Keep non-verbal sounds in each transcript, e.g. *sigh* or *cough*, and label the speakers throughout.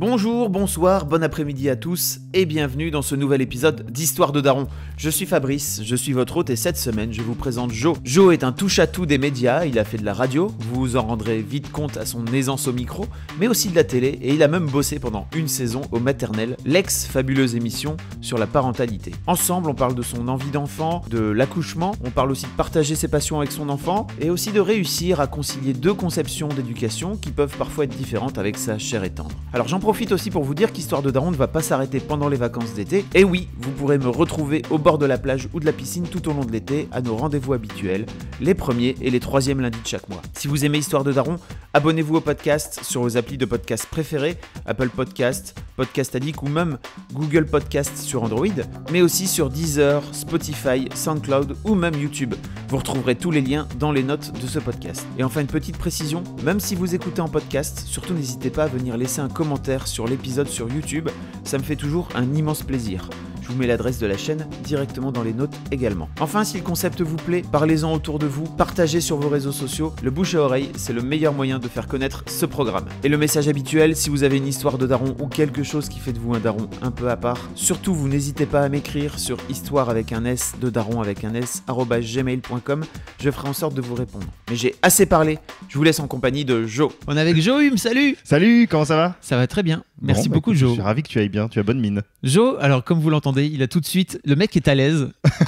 Speaker 1: Bonjour, bonsoir, bon après-midi à tous et bienvenue dans ce nouvel épisode d'Histoire de Daron. Je suis Fabrice, je suis votre hôte et cette semaine je vous présente Joe. Joe est un touche-à-tout des médias, il a fait de la radio, vous vous en rendrez vite compte à son aisance au micro, mais aussi de la télé et il a même bossé pendant une saison au maternel, l'ex-fabuleuse émission sur la parentalité. Ensemble on parle de son envie d'enfant, de l'accouchement, on parle aussi de partager ses passions avec son enfant et aussi de réussir à concilier deux conceptions d'éducation qui peuvent parfois être différentes avec sa chair et tendre. Alors j'en profite aussi pour vous dire qu'Histoire de Daron ne va pas s'arrêter pendant les vacances d'été. Et oui, vous pourrez me retrouver au bord de la plage ou de la piscine tout au long de l'été à nos rendez-vous habituels, les premiers et les troisièmes lundis de chaque mois. Si vous aimez Histoire de Daron, abonnez-vous au podcast sur vos applis de podcast préférés, Apple Podcast, Podcast Addict ou même Google Podcast sur Android, mais aussi sur Deezer, Spotify, SoundCloud ou même YouTube. Vous retrouverez tous les liens dans les notes de ce podcast. Et enfin une petite précision, même si vous écoutez en podcast, surtout n'hésitez pas à venir laisser un commentaire sur l'épisode sur YouTube, ça me fait toujours un immense plaisir vous mets l'adresse de la chaîne directement dans les notes également. Enfin, si le concept vous plaît, parlez-en autour de vous, partagez sur vos réseaux sociaux. Le bouche à oreille, c'est le meilleur moyen de faire connaître ce programme. Et le message habituel, si vous avez une histoire de daron ou quelque chose qui fait de vous un daron un peu à part, surtout vous n'hésitez pas à m'écrire sur histoire avec un S de daron avec un S gmail.com. Je ferai en sorte de vous répondre. Mais j'ai assez parlé. Je vous laisse en compagnie de Joe. On est avec Joe salut
Speaker 2: Salut, comment ça va Ça va très bien. Merci bah beaucoup, Joe. Je suis ravi que tu ailles bien, tu as bonne mine. Joe, alors comme vous l'entendez,
Speaker 1: il a tout de suite. Le mec est à l'aise. *laughs*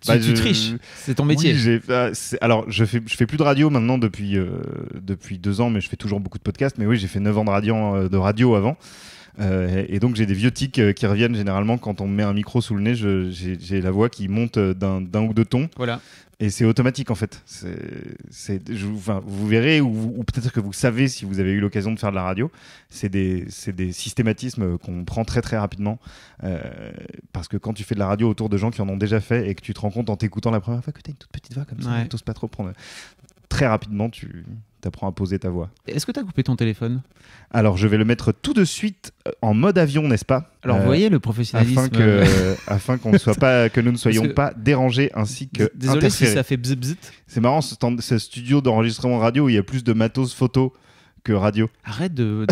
Speaker 1: tu, bah, triches, c'est ton métier.
Speaker 2: Euh, alors, je fais, je fais plus de radio maintenant depuis, euh, depuis deux ans, mais je fais toujours beaucoup de podcasts. Mais oui, j'ai fait neuf ans de radio, euh, avant. et donc j'ai des vieux tics qui reviennent généralement quand on met un micro sous le nez. J'ai la voix qui monte d'un ou deux tons. Voilà. Et c'est automatique en fait. C'est, vous verrez, ou, peut-être que vous savez si vous avez eu l'occasion de faire de la radio, c'est des, systématismes qu'on prend très très rapidement. Euh, parce que quand tu fais de la radio autour de gens qui en ont déjà fait et que tu te rends compte en t'écoutant la première fois que tu une toute petite voix comme ça, ouais. pas trop prendre, très rapidement tu, apprends à poser ta voix. Est-ce que t'as coupé ton téléphone Alors je vais le mettre tout de suite euh, en mode avion, n'est-ce pas Alors vous euh, voyez le professionnalisme. Afin que, *laughs* qu'on ne soit pas, que nous ne soyons pas dérangés ainsi que Désolé si ça fait bzit C'est marrant ce, ce studio d'enregistrement radio où il y a plus de matos photo que radio. Arrête de,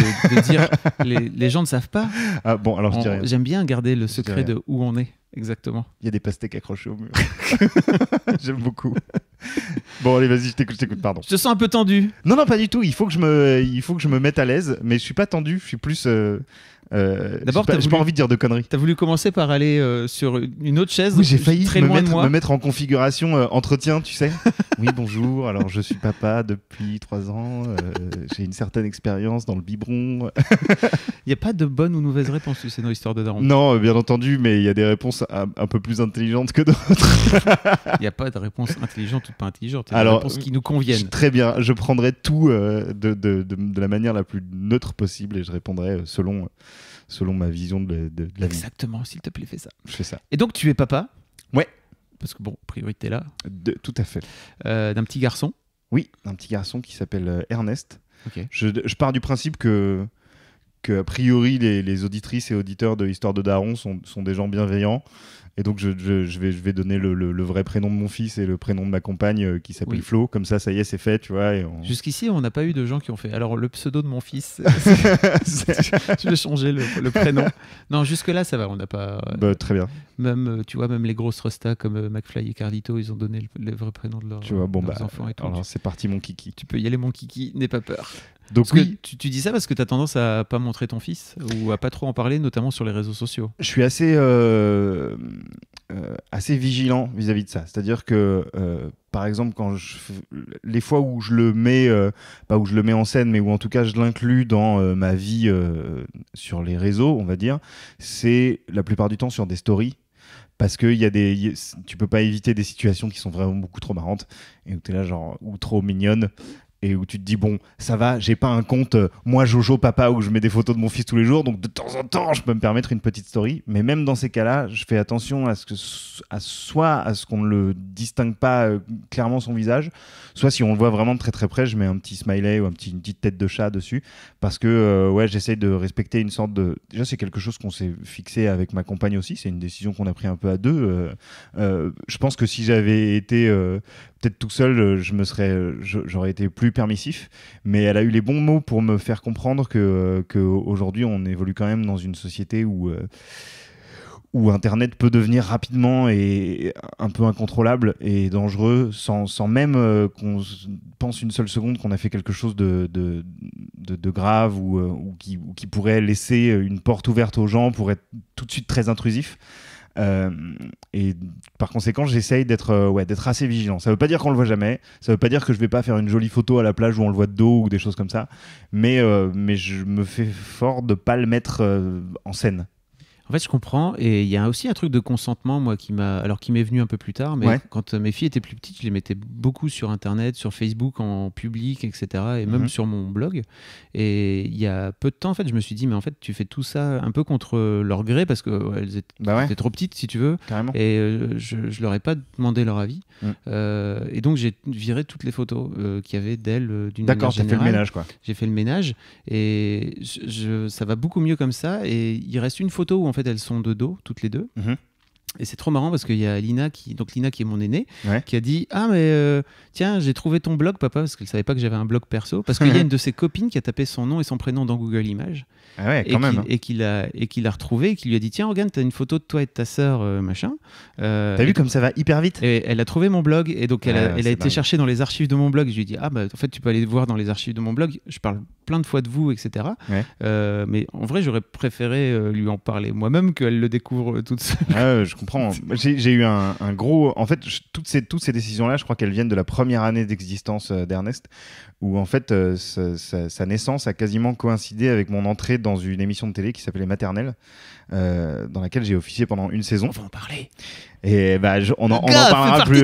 Speaker 2: dire, *laughs* les, les, gens ne savent pas. Ah bon, alors J'aime bien
Speaker 1: garder le secret de où on est, exactement. Il y a des pastèques accrochées au mur. *laughs* J'aime
Speaker 2: beaucoup. *laughs* Bon, allez, vas-y, je t'écoute, je t'écoute, pardon. Je te sens un peu tendu. Non, non, pas du tout. Il faut que je me, il faut que je me mette à l'aise, mais je suis pas tendu. Je suis plus. Euh, euh, D'abord, j'ai pas, envie de dire de conneries.
Speaker 1: T'as voulu commencer par aller euh, sur une autre chaise. Oui, j'ai failli me,
Speaker 2: mettre, en configuration euh, entretien, tu sais. *laughs* oui, bonjour. Alors, je suis papa depuis trois ans. j'ai une certaine expérience dans le biberon. Il
Speaker 1: *laughs* n'y a pas de bonne ou mauvaise réponse, tu sais, dans l'histoire de Daron. Non,
Speaker 2: bien entendu, mais il y a des réponses un, peu plus intelligentes que d'autres. Il *laughs* n'y a pas de réponse intelligente ou pas intelligente. Il a Alors, des réponses qui nous conviennent. Très bien. Je prendrai tout de, la manière la plus neutre possible et je répondrai selon selon ma vision de, la vie. Exactement, s'il te plaît, fais ça. Je fais ça.
Speaker 1: Et donc, tu es papa Ouais. Parce que, bon, priorité là.
Speaker 2: tout à fait. Euh, d'un petit garçon Oui, d'un petit garçon qui s'appelle euh, Ernest. Je, pars du principe que, que a priori, les, les auditrices et auditeurs de Histoire de Daron sont, sont des gens bienveillants et donc, je, vais, je vais donner le, vrai prénom de mon fils et le prénom de ma compagne euh, qui s'appelle Flo. Comme ça, ça y est, c'est fait, tu vois.
Speaker 1: Jusqu'ici, on n'a pas eu de gens qui ont fait. Alors, le pseudo de mon fils, *laughs* *laughs* je vais changer le, prénom. Non, jusque-là, ça va, on n'a pas. Euh, bah, très bien. Même, euh, tu vois, même les grosses restas comme McFly et Cardito ils ont donné le, vrai prénom de tu leurs bah, enfants Alors, c'est parti, mon kiki. Tu peux y aller, mon kiki, n'aie pas peur. Donc tu, dis ça parce que tu as tendance à pas montrer ton fils ou à pas trop en parler, notamment sur les réseaux sociaux.
Speaker 2: Je suis assez, euh, euh, assez vigilant vis-à-vis de ça. C'est-à-dire que, euh, par exemple, quand les fois où je le mets, pas où je le mets en scène, mais où en tout cas je l'inclus dans ma vie sur les réseaux, on va dire, c'est la plupart du temps sur des stories parce que y a des, tu peux pas éviter des situations qui sont vraiment beaucoup trop marrantes et es genre ou trop mignonnes et où tu te dis bon ça va j'ai pas un compte euh, moi Jojo papa où je mets des photos de mon fils tous les jours donc de temps en temps je peux me permettre une petite story mais même dans ces cas-là je fais attention à ce que à soit à ce qu'on ne le distingue pas euh, clairement son visage soit si on le voit vraiment très très près je mets un petit smiley ou un petit, une petite tête de chat dessus parce que euh, j'essaye ouais j'essaie de respecter une sorte de déjà c'est quelque chose qu'on s'est fixé avec ma compagne aussi c'est une décision qu'on a pris un peu à deux je pense que si j'avais été peut-être tout seul, euh, je me serais, euh, j'aurais été plus permissif. Mais elle a eu les bons mots pour me faire comprendre que, euh, que on évolue quand même dans une société où où Internet peut devenir rapidement et un peu incontrôlable et dangereux sans, sans même qu'on pense une seule seconde qu'on a fait quelque chose de, de, grave ou, qui, ou, qui, pourrait laisser une porte ouverte aux gens pour être tout de suite très intrusif. Euh, et par conséquent, j'essaye d'être euh, ouais, d'être assez vigilant. Ça veut pas dire qu'on le voit jamais, ça veut pas dire que je vais pas faire une jolie photo à la plage où on le voit de dos ou des choses comme ça, mais, euh, mais je me fais fort de pas le mettre en scène.
Speaker 1: En fait, je comprends. Et il y a aussi un truc de consentement, moi, qui m'a. Alors, qui m'est venu un peu plus tard, mais quand euh, mes filles étaient plus petites, je les mettais beaucoup sur Internet, sur Facebook, en public, etc. Et même mhm. sur mon blog. Et il y a peu de temps, en fait, je me suis dit, mais en fait, tu fais tout ça un peu contre leur gré, parce que ouais, étaient bah trop petites, si tu veux. Et euh, je, leur ai pas demandé leur avis. Mm. Euh, et donc, j'ai viré toutes les photos qu'il y avait d'elles d'une D'accord, j'ai fait le ménage, quoi. J'ai fait le ménage. Et je, ça va beaucoup mieux comme ça. Et il reste une photo où, en fait, elles sont de dos, toutes les deux. Mhm. Et c'est trop marrant parce qu'il y a Lina qui, donc Lina qui est mon aînée, qui a dit ah mais euh, tiens j'ai trouvé ton blog papa parce qu'elle savait pas que j'avais un blog perso parce qu'il y a une de ses copines qui a tapé son nom et son prénom dans Google Images ah et, quand même, hein. et qui l'a et retrouvé et qui lui a dit tiens regarde as une photo de toi et de ta sœur euh, machin. Euh, t'as vu comme ça va hyper vite. Et elle a trouvé mon blog et donc elle a, ah, elle a été chercher dans les archives de mon blog. je lui ai dit ah bah en fait tu peux aller voir dans les archives de mon blog. Je parle plein de fois de vous etc. mais en vrai j'aurais préféré lui en parler moi-même qu'elle le
Speaker 2: découvre toute seule. Ah, *laughs* J'ai eu un, gros. En fait, toutes ces, toutes ces décisions-là, je crois qu'elles viennent de la première année d'existence euh, d'Ernest, où en fait, euh, sa, naissance a quasiment coïncidé avec mon entrée dans une émission de télé qui s'appelait Maternelle, euh, dans laquelle j'ai officié pendant une saison. On va en parler. Et bah, on, en, on en parlera plus.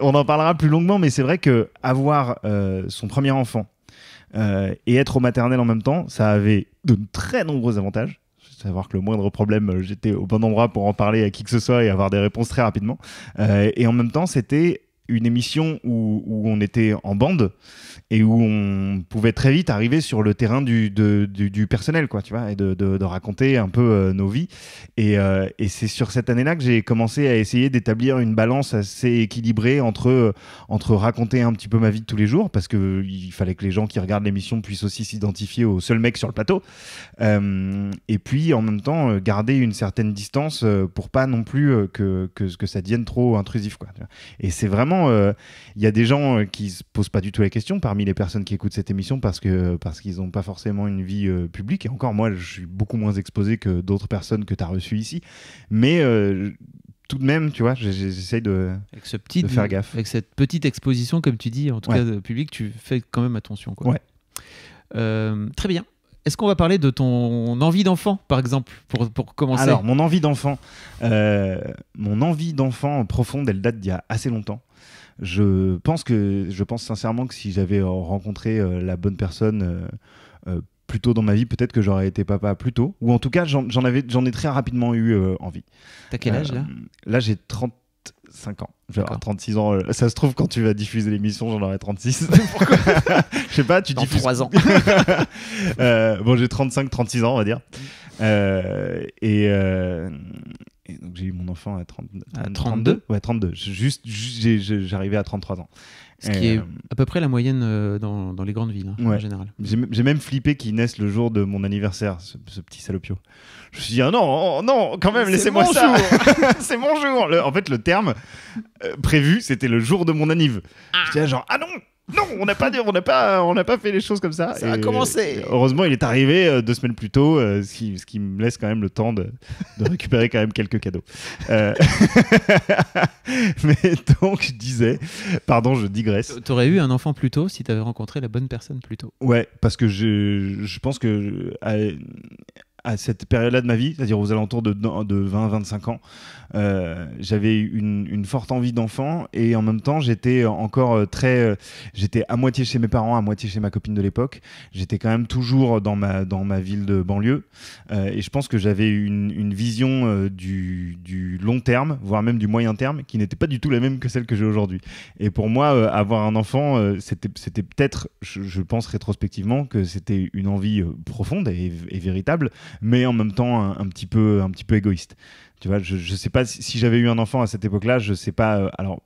Speaker 2: on en parlera plus longuement, mais c'est vrai que avoir son premier enfant et être au maternel en même temps, ça avait de très nombreux avantages savoir que le moindre problème, euh, j'étais au bon endroit pour en parler à qui que ce soit et avoir des réponses très rapidement. Euh, et en même temps, c'était une émission où, où, on était en bande, et où on pouvait très vite arriver sur le terrain du, du, personnel, quoi, tu vois, et de, de, raconter un peu euh, nos vies. Et, euh, et c'est sur cette année-là que j'ai commencé à essayer d'établir une balance assez équilibrée entre, euh, entre raconter un petit peu ma vie de tous les jours, parce qu'il fallait que les gens qui regardent l'émission puissent aussi s'identifier au seul mec sur le plateau, et puis en même temps garder une certaine distance pour pas non plus que, que, que ça devienne trop intrusif, quoi. Et c'est vraiment, il y a des gens qui se posent pas du tout la question parmi les personnes qui écoutent cette émission parce que parce qu'ils n'ont pas forcément une vie euh, publique. Et encore, moi, je suis beaucoup moins exposé que d'autres personnes que tu as reçues ici. Mais euh, tout de même, tu vois, j'essaye de, faire gaffe.
Speaker 1: Avec cette petite exposition, comme tu dis, en tout cas cas public, tu fais quand même attention. Quoi. Ouais. Euh, très bien. Est-ce qu'on va parler de ton envie d'enfant, par exemple, pour,
Speaker 2: pour commencer Alors, mon envie d'enfant, mon envie d'enfant profonde, elle date d'il y a assez longtemps. Je pense que je pense sincèrement que si j'avais euh, rencontré euh, la bonne personne euh, plus tôt dans ma vie, peut-être que j'aurais été papa plus tôt. Ou en tout cas, j'en avais, j'en ai très rapidement eu envie. T'as quel âge là Là, j'ai 35 ans. 36 ans. ça se trouve, quand tu vas diffuser l'émission, j'en aurai 36. *laughs* Pourquoi Je sais pas, tu dis. Diffuses... 3 ans. *laughs* bon, j'ai 35, 36 ans, on va dire. Euh, euh, et, donc j'ai eu mon enfant à, 32 à 32. Ouais, 32. Juste, j'arrivais à 33 ans. Ce qui est euh,
Speaker 1: à peu près la moyenne dans, les grandes villes, hein, en général.
Speaker 2: J'ai même flippé qu'il naisse le jour de mon anniversaire, ce, petit salopio. Je me suis dit, ah non, oh, non, quand même, laissez-moi ça. *laughs* C'est mon jour. en fait, le terme prévu, c'était le jour de mon anniv. Ah. Je genre, ah non, non, on n'a pas, on n'a pas, on n'a pas fait les choses comme ça. Ça a commencé. Heureusement, il est arrivé euh, deux semaines plus tôt, euh, ce qui, me laisse quand même le temps de, récupérer quand même quelques cadeaux. Euh, *laughs* mais donc, je disais, pardon, je digresse.
Speaker 1: Tu aurais eu un enfant plus tôt si avais rencontré la bonne personne plus
Speaker 2: tôt. Ouais, parce que je, pense que à cette période-là de ma vie, c'est-à-dire aux alentours de, de 20-25 ans, euh, j'avais une, forte envie d'enfant et en même temps j'étais encore euh, très, euh, j'étais à moitié chez mes parents, à moitié chez ma copine de l'époque. J'étais quand même toujours dans ma dans ma ville de banlieue et je pense que j'avais une, vision du, long terme, voire même du moyen terme, qui n'était pas du tout la même que celle que j'ai aujourd'hui. Et pour moi, avoir un enfant, c'était c'était peut-être, je, pense rétrospectivement, que c'était une envie profonde et, et véritable, mais en même temps un, petit peu un petit peu égoïste. Tu vois, je, je sais pas si, si j'avais eu un enfant à cette époque-là, je sais pas. Euh, alors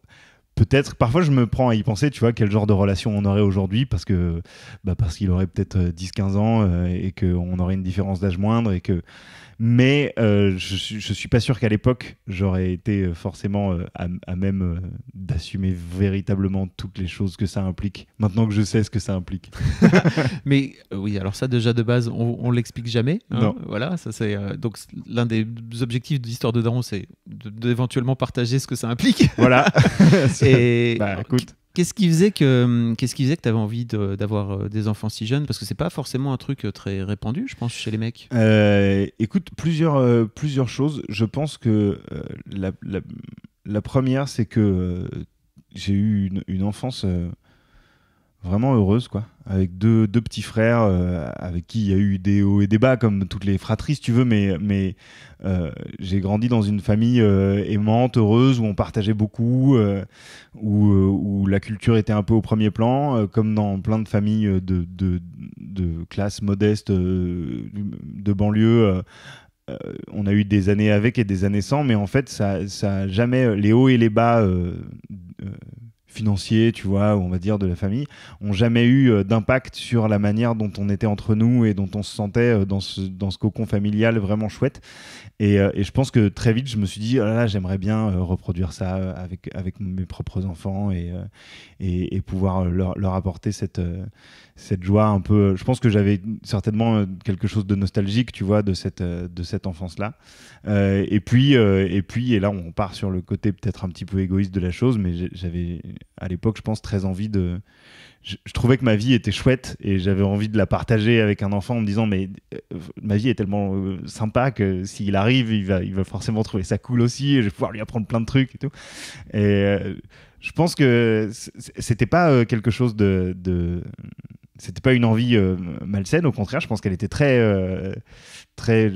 Speaker 2: peut-être parfois je me prends à y penser tu vois quel genre de relation on aurait aujourd'hui parce que bah, parce qu'il aurait peut-être 10 euh, 15 ans euh, et et qu'on aurait une différence d'âge moindre et que mais euh, je, ne suis pas sûr qu'à l'époque j'aurais été forcément à, même d'assumer véritablement toutes les choses que ça implique maintenant que je sais ce que ça implique *laughs*
Speaker 1: mais oui alors ça déjà de base on, ne l'explique jamais hein, voilà ça c'est donc l'un des objectifs de l'histoire de Daron c'est d'éventuellement partager ce que ça implique voilà *laughs* *laughs* Et *laughs* bah, écoute. Qu'est-ce qui faisait que hum, qu'est-ce qui faisait que tu avais envie d'avoir euh, des enfants si jeunes parce que c'est pas forcément un truc euh, très répandu je pense chez les mecs.
Speaker 2: Euh, écoute plusieurs plusieurs choses je pense que la, première c'est que j'ai eu une, une enfance vraiment heureuse, quoi. Avec deux, deux petits frères euh, avec qui il y a eu des hauts et des bas, comme toutes les fratries, tu veux, mais, mais euh, j'ai grandi dans une famille euh, aimante, heureuse, où on partageait beaucoup, où, où, la culture était un peu au premier plan, comme dans plein de familles de, de, de classes modestes, de banlieue. on a eu des années avec et des années sans, mais en fait, ça, ça jamais les hauts et les bas financiers, tu vois, ou on va dire de la famille, ont jamais eu euh, d'impact sur la manière dont on était entre nous et dont on se sentait euh, dans ce, dans ce cocon familial vraiment chouette. Euh, et, je pense que très vite, je me suis dit, oh là, j'aimerais bien reproduire ça avec, avec mes propres enfants et, et, pouvoir leur, apporter cette, cette joie un peu. Je pense que j'avais certainement quelque chose de nostalgique, tu vois, de cette, de cette enfance-là. et puis, et puis, et là, on part sur le côté peut-être un petit peu égoïste de la chose, mais j'avais à l'époque, je pense, très envie de. Je, trouvais que ma vie était chouette et j'avais envie de la partager avec un enfant en me disant mais euh, ma vie est tellement euh, sympa que s'il arrive, il va, il va forcément trouver ça cool aussi et je vais pouvoir lui apprendre plein de trucs et tout. Et euh, je pense que c'était pas quelque chose de. C'était pas une envie malsaine, au contraire, je pense qu'elle était très. très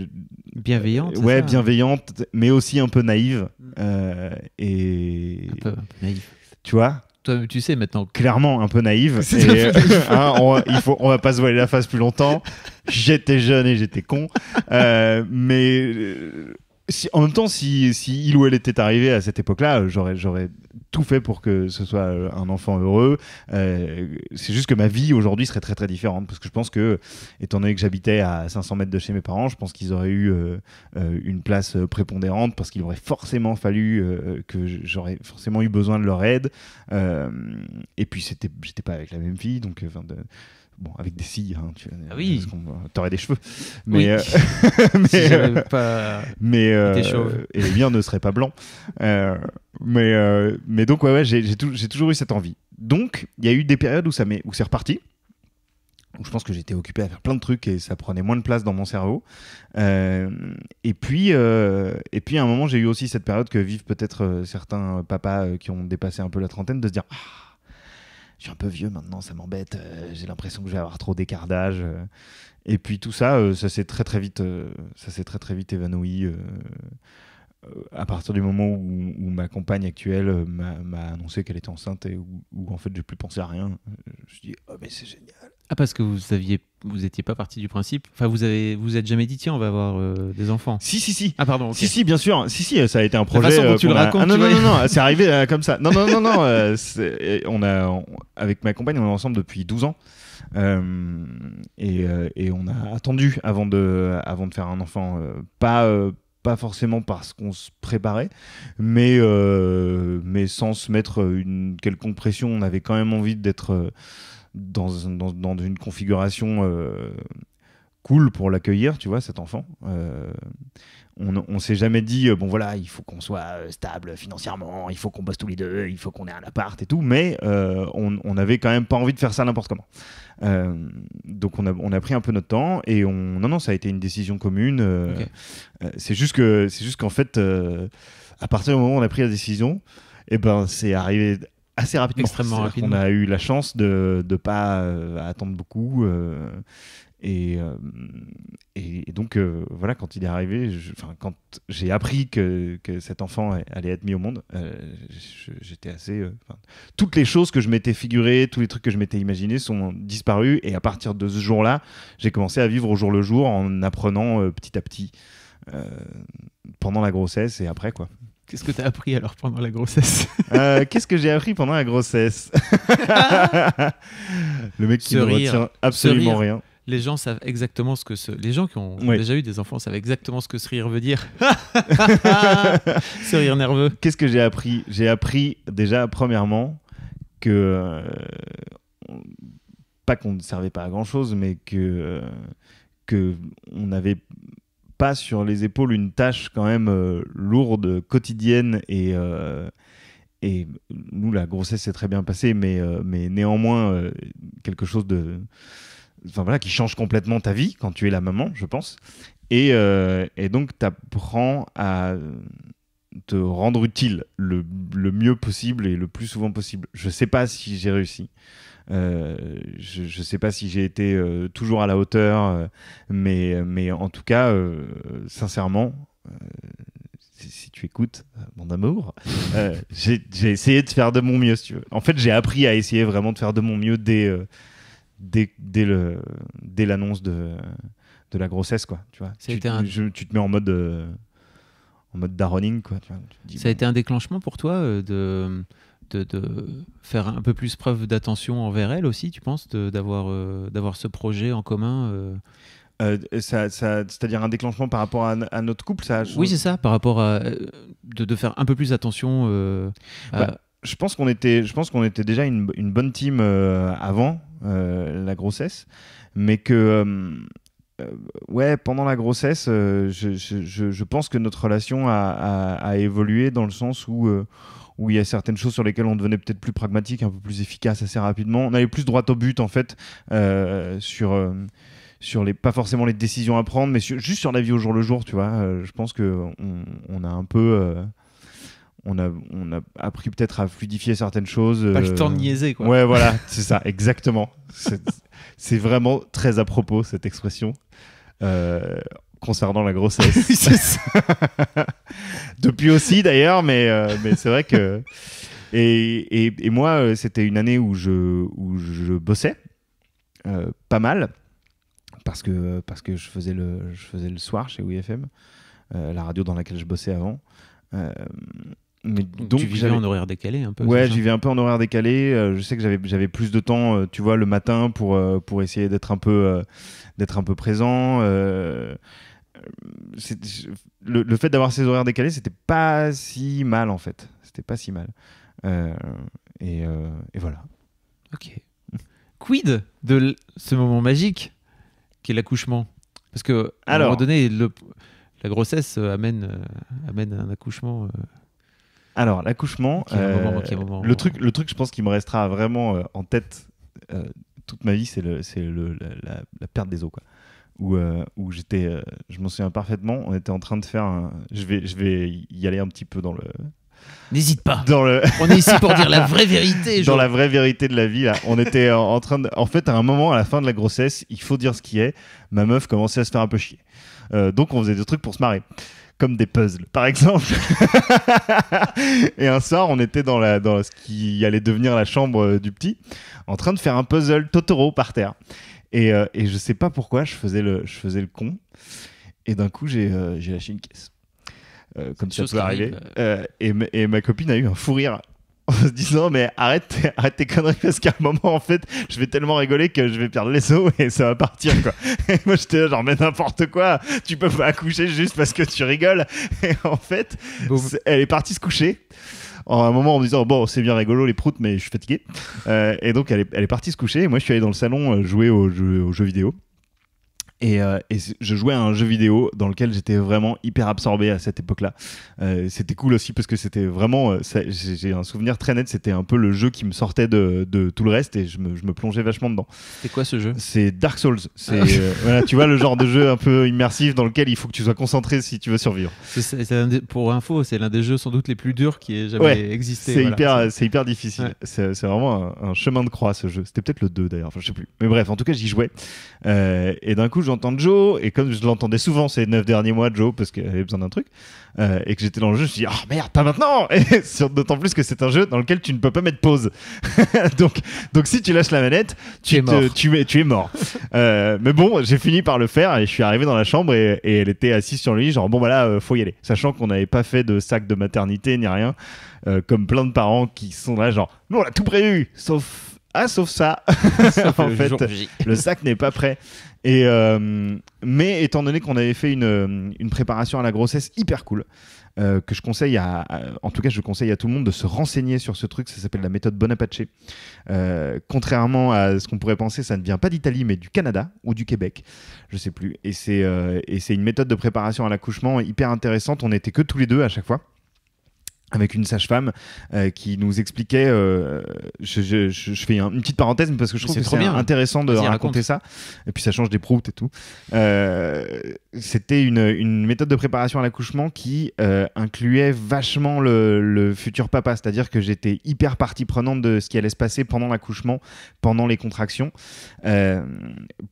Speaker 2: bienveillante. ouais, hein. bienveillante, mais aussi un peu naïve. Mm. et... un peu naïve tu vois toi, tu sais maintenant. Clairement, un peu naïve. *laughs* *laughs* Hein, on, il faut, on va pas se voiler la face plus longtemps. J'étais jeune et j'étais con. Euh, mais euh, si, en même temps, si, si, il ou elle était arrivé à cette époque-là, j'aurais, j'aurais tout fait pour que ce soit euh, un enfant heureux. Euh, c'est juste que ma vie aujourd'hui serait très très différente parce que je pense que, étant donné que j'habitais à 500 mètres de chez mes parents, je pense qu'ils auraient eu euh, une place prépondérante parce qu'il aurait forcément fallu que j'aurais forcément eu besoin de leur aide. et puis c'était, j'étais pas avec la même fille, donc Bon, avec des cils, hein, tu ah aurais des cheveux. Mais, euh, *laughs* mais, si euh, pas euh, et les miens ne seraient pas blancs. mais, mais donc, ouais, ouais j'ai toujours eu cette envie. Donc, il y a eu des périodes où, ça où c'est reparti. je pense que j'étais occupé à faire plein de trucs et ça prenait moins de place dans mon cerveau. et, puis, et puis, à un moment, j'ai eu aussi cette période que vivent peut-être certains papas qui ont dépassé un peu la trentaine de se dire. Ah, je suis un peu vieux maintenant, ça m'embête, euh, j'ai l'impression que je vais avoir trop d'écardage. Euh. Et puis tout ça, euh, ça s'est très très vite, ça s'est très très vite évanoui. à partir du moment où, ma compagne actuelle m'a annoncé qu'elle était enceinte et où, en fait je n'ai plus pensé à rien, je me suis dit oh mais c'est génial, ah, parce
Speaker 1: que vous aviez, vous n'étiez pas parti du principe. Enfin, vous avez, vous êtes jamais dit, tiens, on va avoir euh, des enfants. Si,
Speaker 2: si, si. Ah, pardon. Si, si, bien sûr. Si, si, euh, ça a été un projet. Euh, tu le racontes. Ah, non, non, non, non, *laughs* c'est arrivé comme ça. Non, non, non, non. on a, avec ma compagne, on est ensemble depuis 12 ans. Et, on a attendu avant de, avant de faire un enfant. pas pas forcément parce qu'on se préparait, mais, mais sans se mettre une quelconque pression, on avait quand même envie d'être dans, dans, une configuration euh, cool pour l'accueillir, tu vois, cet enfant. Euh, on, ne s'est jamais dit, euh, bon voilà, il faut qu'on soit stable financièrement, il faut qu'on bosse tous les deux, il faut qu'on ait un appart et tout, mais on, n'avait quand même pas envie de faire ça n'importe comment. donc on a, on a pris un peu notre temps et on, non, non, ça a été une décision commune. c'est juste que, c'est juste qu'en fait, à partir du moment où on a pris la décision, et eh ben c'est arrivé assez rapidement. Extrêmement rapidement. On a eu la chance de ne pas euh, attendre beaucoup. Euh, euh, et, et, donc, voilà, quand il est arrivé, quand j'ai appris que, que, cet enfant allait être mis au monde, j'étais assez. toutes les choses que je m'étais figurées, tous les trucs que je m'étais imaginés sont disparus. Et à partir de ce jour-là, j'ai commencé à vivre au jour le jour en apprenant petit à petit pendant la grossesse et après, quoi.
Speaker 1: Qu'est-ce que tu as appris alors pendant la grossesse *laughs* euh,
Speaker 2: Qu'est-ce que j'ai appris pendant la grossesse *laughs* Le mec qui ne retient absolument rien.
Speaker 1: Les gens savent exactement ce que ce... les gens qui ont déjà eu des enfants savent exactement ce que ce rire veut
Speaker 2: dire. ce *laughs* rire nerveux. Qu'est-ce que j'ai appris J'ai appris déjà premièrement que euh, pas qu'on ne servait pas à grand chose, mais que euh, que on avait pas sur les épaules une tâche quand même euh, lourde, quotidienne et, euh, et nous la grossesse s'est très bien passée, mais, euh, néanmoins quelque chose de enfin voilà qui change complètement ta vie quand tu es la maman, je pense. Et, et donc tu à te rendre utile le, le, mieux possible et le plus souvent possible. Je sais pas si j'ai réussi. Euh, je sais pas si j'ai été euh, toujours à la hauteur, euh, mais, mais en tout cas, sincèrement, si tu écoutes mon amour, *laughs* j'ai essayé de faire de mon mieux. En fait, j'ai appris à essayer vraiment de faire de mon mieux dès, dès, dès l'annonce de, de, la grossesse. Quoi, tu, vois. Tu, un... tu, te mets en mode, en mode daronning. Quoi,
Speaker 1: Ça a été un déclenchement pour toi de de, faire un peu plus preuve d'attention envers elle aussi, tu penses, d'avoir euh, d'avoir
Speaker 2: ce projet en commun euh euh, ça, ça, C'est-à-dire un déclenchement par rapport à, notre couple ça, Oui, c'est ça, par rapport à. De, de, faire un peu plus attention bah, Je pense qu'on était, je pense qu'on était déjà une, une bonne team avant la grossesse, mais que ouais, pendant la grossesse, je, je, je, pense que notre relation a, a, a, évolué dans le sens où où il y a certaines choses sur lesquelles on devenait peut-être plus pragmatique, un peu plus efficace assez rapidement. On allait plus droit au but en fait euh, sur euh, sur les pas forcément les décisions à prendre, mais juste sur la vie au jour le jour, tu vois. Euh, je pense que on, a un peu on a, on a appris peut-être à fluidifier certaines choses. Pas le temps de quoi. Ouais, voilà, c'est ça, exactement. C'est vraiment très à propos, cette expression. Euh, concernant la grossesse. *laughs* *laughs* Depuis aussi d'ailleurs, mais, euh, mais c'est vrai que. Et, et, moi, euh, c'était une année où je, où je bossais euh, pas mal parce que, parce que je, faisais le, je faisais le soir chez WFM, fm la radio dans laquelle je bossais avant. Mais donc, tu vivais en horaire décalé un peu Ouais, je vivais un peu en horaire décalé. je sais que j'avais, j'avais plus de temps, tu vois, le matin pour, pour essayer d'être un peu, d'être un peu présent le, le, fait d'avoir ces horaires décalés, c'était pas si mal en fait. C'était pas si mal. Euh, euh, et, voilà. Ok. Quid de ce moment
Speaker 1: magique qui est l'accouchement Parce que à un moment donné, le, la grossesse euh, amène, amène un accouchement.
Speaker 2: Alors, l'accouchement, le, truc, le truc, je pense, qui me restera vraiment en tête toute ma vie, c'est la, la, perte des os. Quoi. Euh, où, j'étais, euh, je m'en souviens parfaitement, on était en train de faire un... Je vais, je vais y aller un petit peu dans le... N'hésite pas. Dans le... *laughs* on est ici pour dire la vraie vérité. *laughs* Dans la vraie vérité de la vie, là. on était euh, en train de... En fait, à un moment, à la fin de la grossesse, il faut dire ce qui est, ma meuf commençait à se faire un peu chier. donc on faisait des trucs pour se marrer comme des puzzles, par exemple. *laughs* et un soir, on était dans, la, dans ce qui allait devenir la chambre du petit, en train de faire un puzzle Totoro par terre. Euh, et, je sais pas pourquoi, je faisais le, je faisais le con. Et d'un coup, j'ai euh, lâché une caisse. Euh, comme ça peut arriver. Et, ma copine a eu un fou rire *laughs* en se disant mais arrête, arrête tes conneries parce qu'à un moment en fait je vais tellement rigoler que je vais perdre les os et ça va partir quoi. *laughs* Et moi j'étais là genre mais n'importe quoi, tu peux pas accoucher juste parce que tu rigoles. Et en fait, elle est partie se coucher en un moment en disant bon c'est bien rigolo les proutes mais je suis fatigué. Euh, et donc elle est, partie se coucher et moi je suis allé dans le salon euh, jouer au jeu aux jeux vidéo. Et, euh, je jouais à un jeu vidéo dans lequel j'étais vraiment hyper absorbé à cette époque-là. Euh, c'était cool aussi parce que c'était vraiment, euh, j'ai un souvenir très net, c'était un peu le jeu qui me sortait de, de tout le reste et je me, je me plongeais vachement dedans. C'est quoi ce jeu C'est Dark Souls. C'est ah. voilà, tu vois le genre de jeu un peu immersif dans lequel il faut que tu sois concentré si tu veux survivre.
Speaker 1: pour info, c'est l'un des jeux sans doute les plus durs qui ait jamais existé. C'est hyper,
Speaker 2: hyper difficile. C'est vraiment un, chemin de croix ce jeu. C'était peut-être le 2 d'ailleurs, enfin je sais plus. Mais bref, en tout cas j'y jouais et d'un coup j'entends Joe, et comme je l'entendais souvent ces neuf derniers mois, Joe, parce qu'elle avait besoin d'un truc, euh, et que j'étais dans le jeu, je me suis dit, oh merde, pas maintenant *laughs* Et d'autant plus que c'est un jeu dans lequel tu ne peux pas mettre pause. *laughs* donc, donc si tu lâches la manette, tu, es, mort. Tu, es mort. Euh, mais bon, j'ai fini par le faire, et je suis arrivé dans la chambre, et, elle était assise sur le lit, genre, bon, bah là, euh, faut y aller. Sachant qu'on n'avait pas fait de sac de maternité ni rien, comme plein de parents qui sont là, genre, nous on a tout prévu, sauf ah, sauf ça. *laughs* en fait, le sac n'est pas prêt. Et, euh, mais étant donné qu'on avait fait une, préparation à la grossesse hyper cool, euh, que je conseille à, en tout cas, je conseille à tout le monde de se renseigner sur ce truc. Ça s'appelle la méthode Bonaparte. Euh, contrairement à ce qu'on pourrait penser, ça ne vient pas d'Italie, mais du Canada ou du Québec, je sais plus. Et c'est une méthode de préparation à l'accouchement hyper intéressante. On n'était que tous les deux à chaque fois avec une sage-femme euh, qui nous expliquait. Euh, je, fais une petite parenthèse parce que je trouve que c'est intéressant de raconter ça. Et puis ça change des proutes et tout. Euh, c'était une, méthode de préparation à l'accouchement qui incluait vachement le, le futur papa, c'est-à-dire que j'étais hyper partie prenante de ce qui allait se passer pendant l'accouchement, pendant les contractions.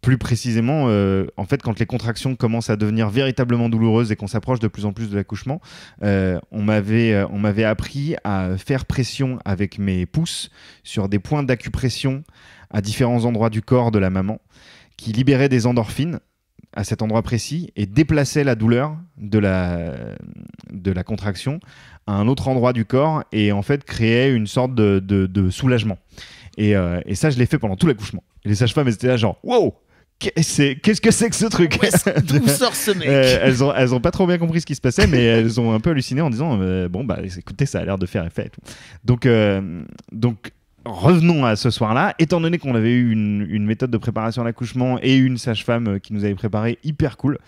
Speaker 2: plus précisément, en fait, quand les contractions commencent à devenir véritablement douloureuses et qu'on s'approche de plus en plus de l'accouchement, on m'avait on m'avait j'avais appris à faire pression avec mes pouces sur des points d'acupression à différents endroits du corps de la maman qui libéraient des endorphines à cet endroit précis et déplaçaient la douleur de la, de la contraction à un autre endroit du corps et en fait créaient une sorte de, de, soulagement. Euh, et, ça, je l'ai fait pendant tout l'accouchement. les sages-femmes étaient là genre wow qu'est-ce que c'est que ce truc *laughs* D'où sort ce mec euh, elles, ont, elles ont pas trop bien compris ce qui se passait, mais elles ont un peu halluciné en disant euh, Bon, bah écoutez, ça a l'air de faire effet. Donc, euh, donc revenons à ce soir-là. Étant donné qu'on avait eu une, méthode de préparation à l'accouchement et une sage-femme euh, qui nous avait préparé hyper cool,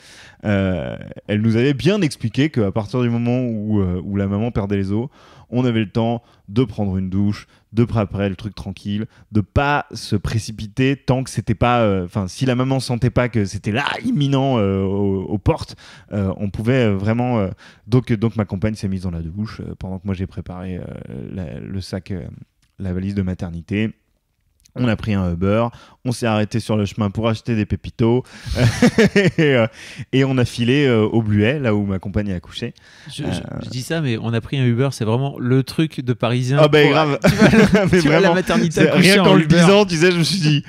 Speaker 2: euh, elle nous avait bien expliqué qu'à partir du moment euh, où, la maman perdait les os, on avait le temps de prendre une douche, de préparer le truc tranquille, de pas se précipiter tant que c'était pas. Enfin, si la maman sentait pas que c'était là, imminent aux, portes, on pouvait vraiment. donc, donc, ma compagne s'est mise dans la douche pendant que moi j'ai préparé le sac la valise de maternité. On a pris un Uber, on s'est arrêté sur le chemin pour acheter des pépitos *laughs* euh, et, on a filé euh, au Bluet, là où ma compagne a couché euh. Je,
Speaker 1: dis ça, mais on a pris un Uber, c'est vraiment le truc de Parisien. Ah, ben grave! *laughs* *laughs* Tu vois, la maternité. Rien qu'en le disant,
Speaker 2: tu sais, je me suis dit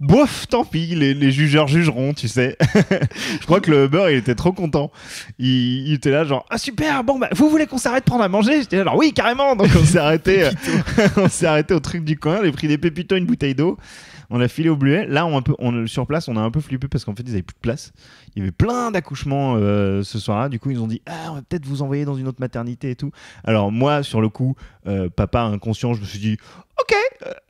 Speaker 2: bof, tant pis, les, jugeurs jugeront, tu sais. *laughs* je crois que le beurre il était trop content. Il, était là, genre, ah super, bon, bah, vous voulez qu'on s'arrête prendre à manger J'étais là, genre, oui, carrément. Donc on s'est arrêté, euh, *laughs* on s'est arrêté au truc du coin, on a pris des pépitos, une bouteille d'eau. On a filé au bluet. Là, on, un peu, on, sur place, on a un peu flippé parce qu'en fait, ils n'avaient plus de place. Il y avait plein d'accouchements euh, ce soir-là. Du coup, ils ont dit Ah, on va peut-être vous envoyer dans une autre maternité et tout. Alors, moi, sur le coup, euh, papa inconscient, je me suis dit ok.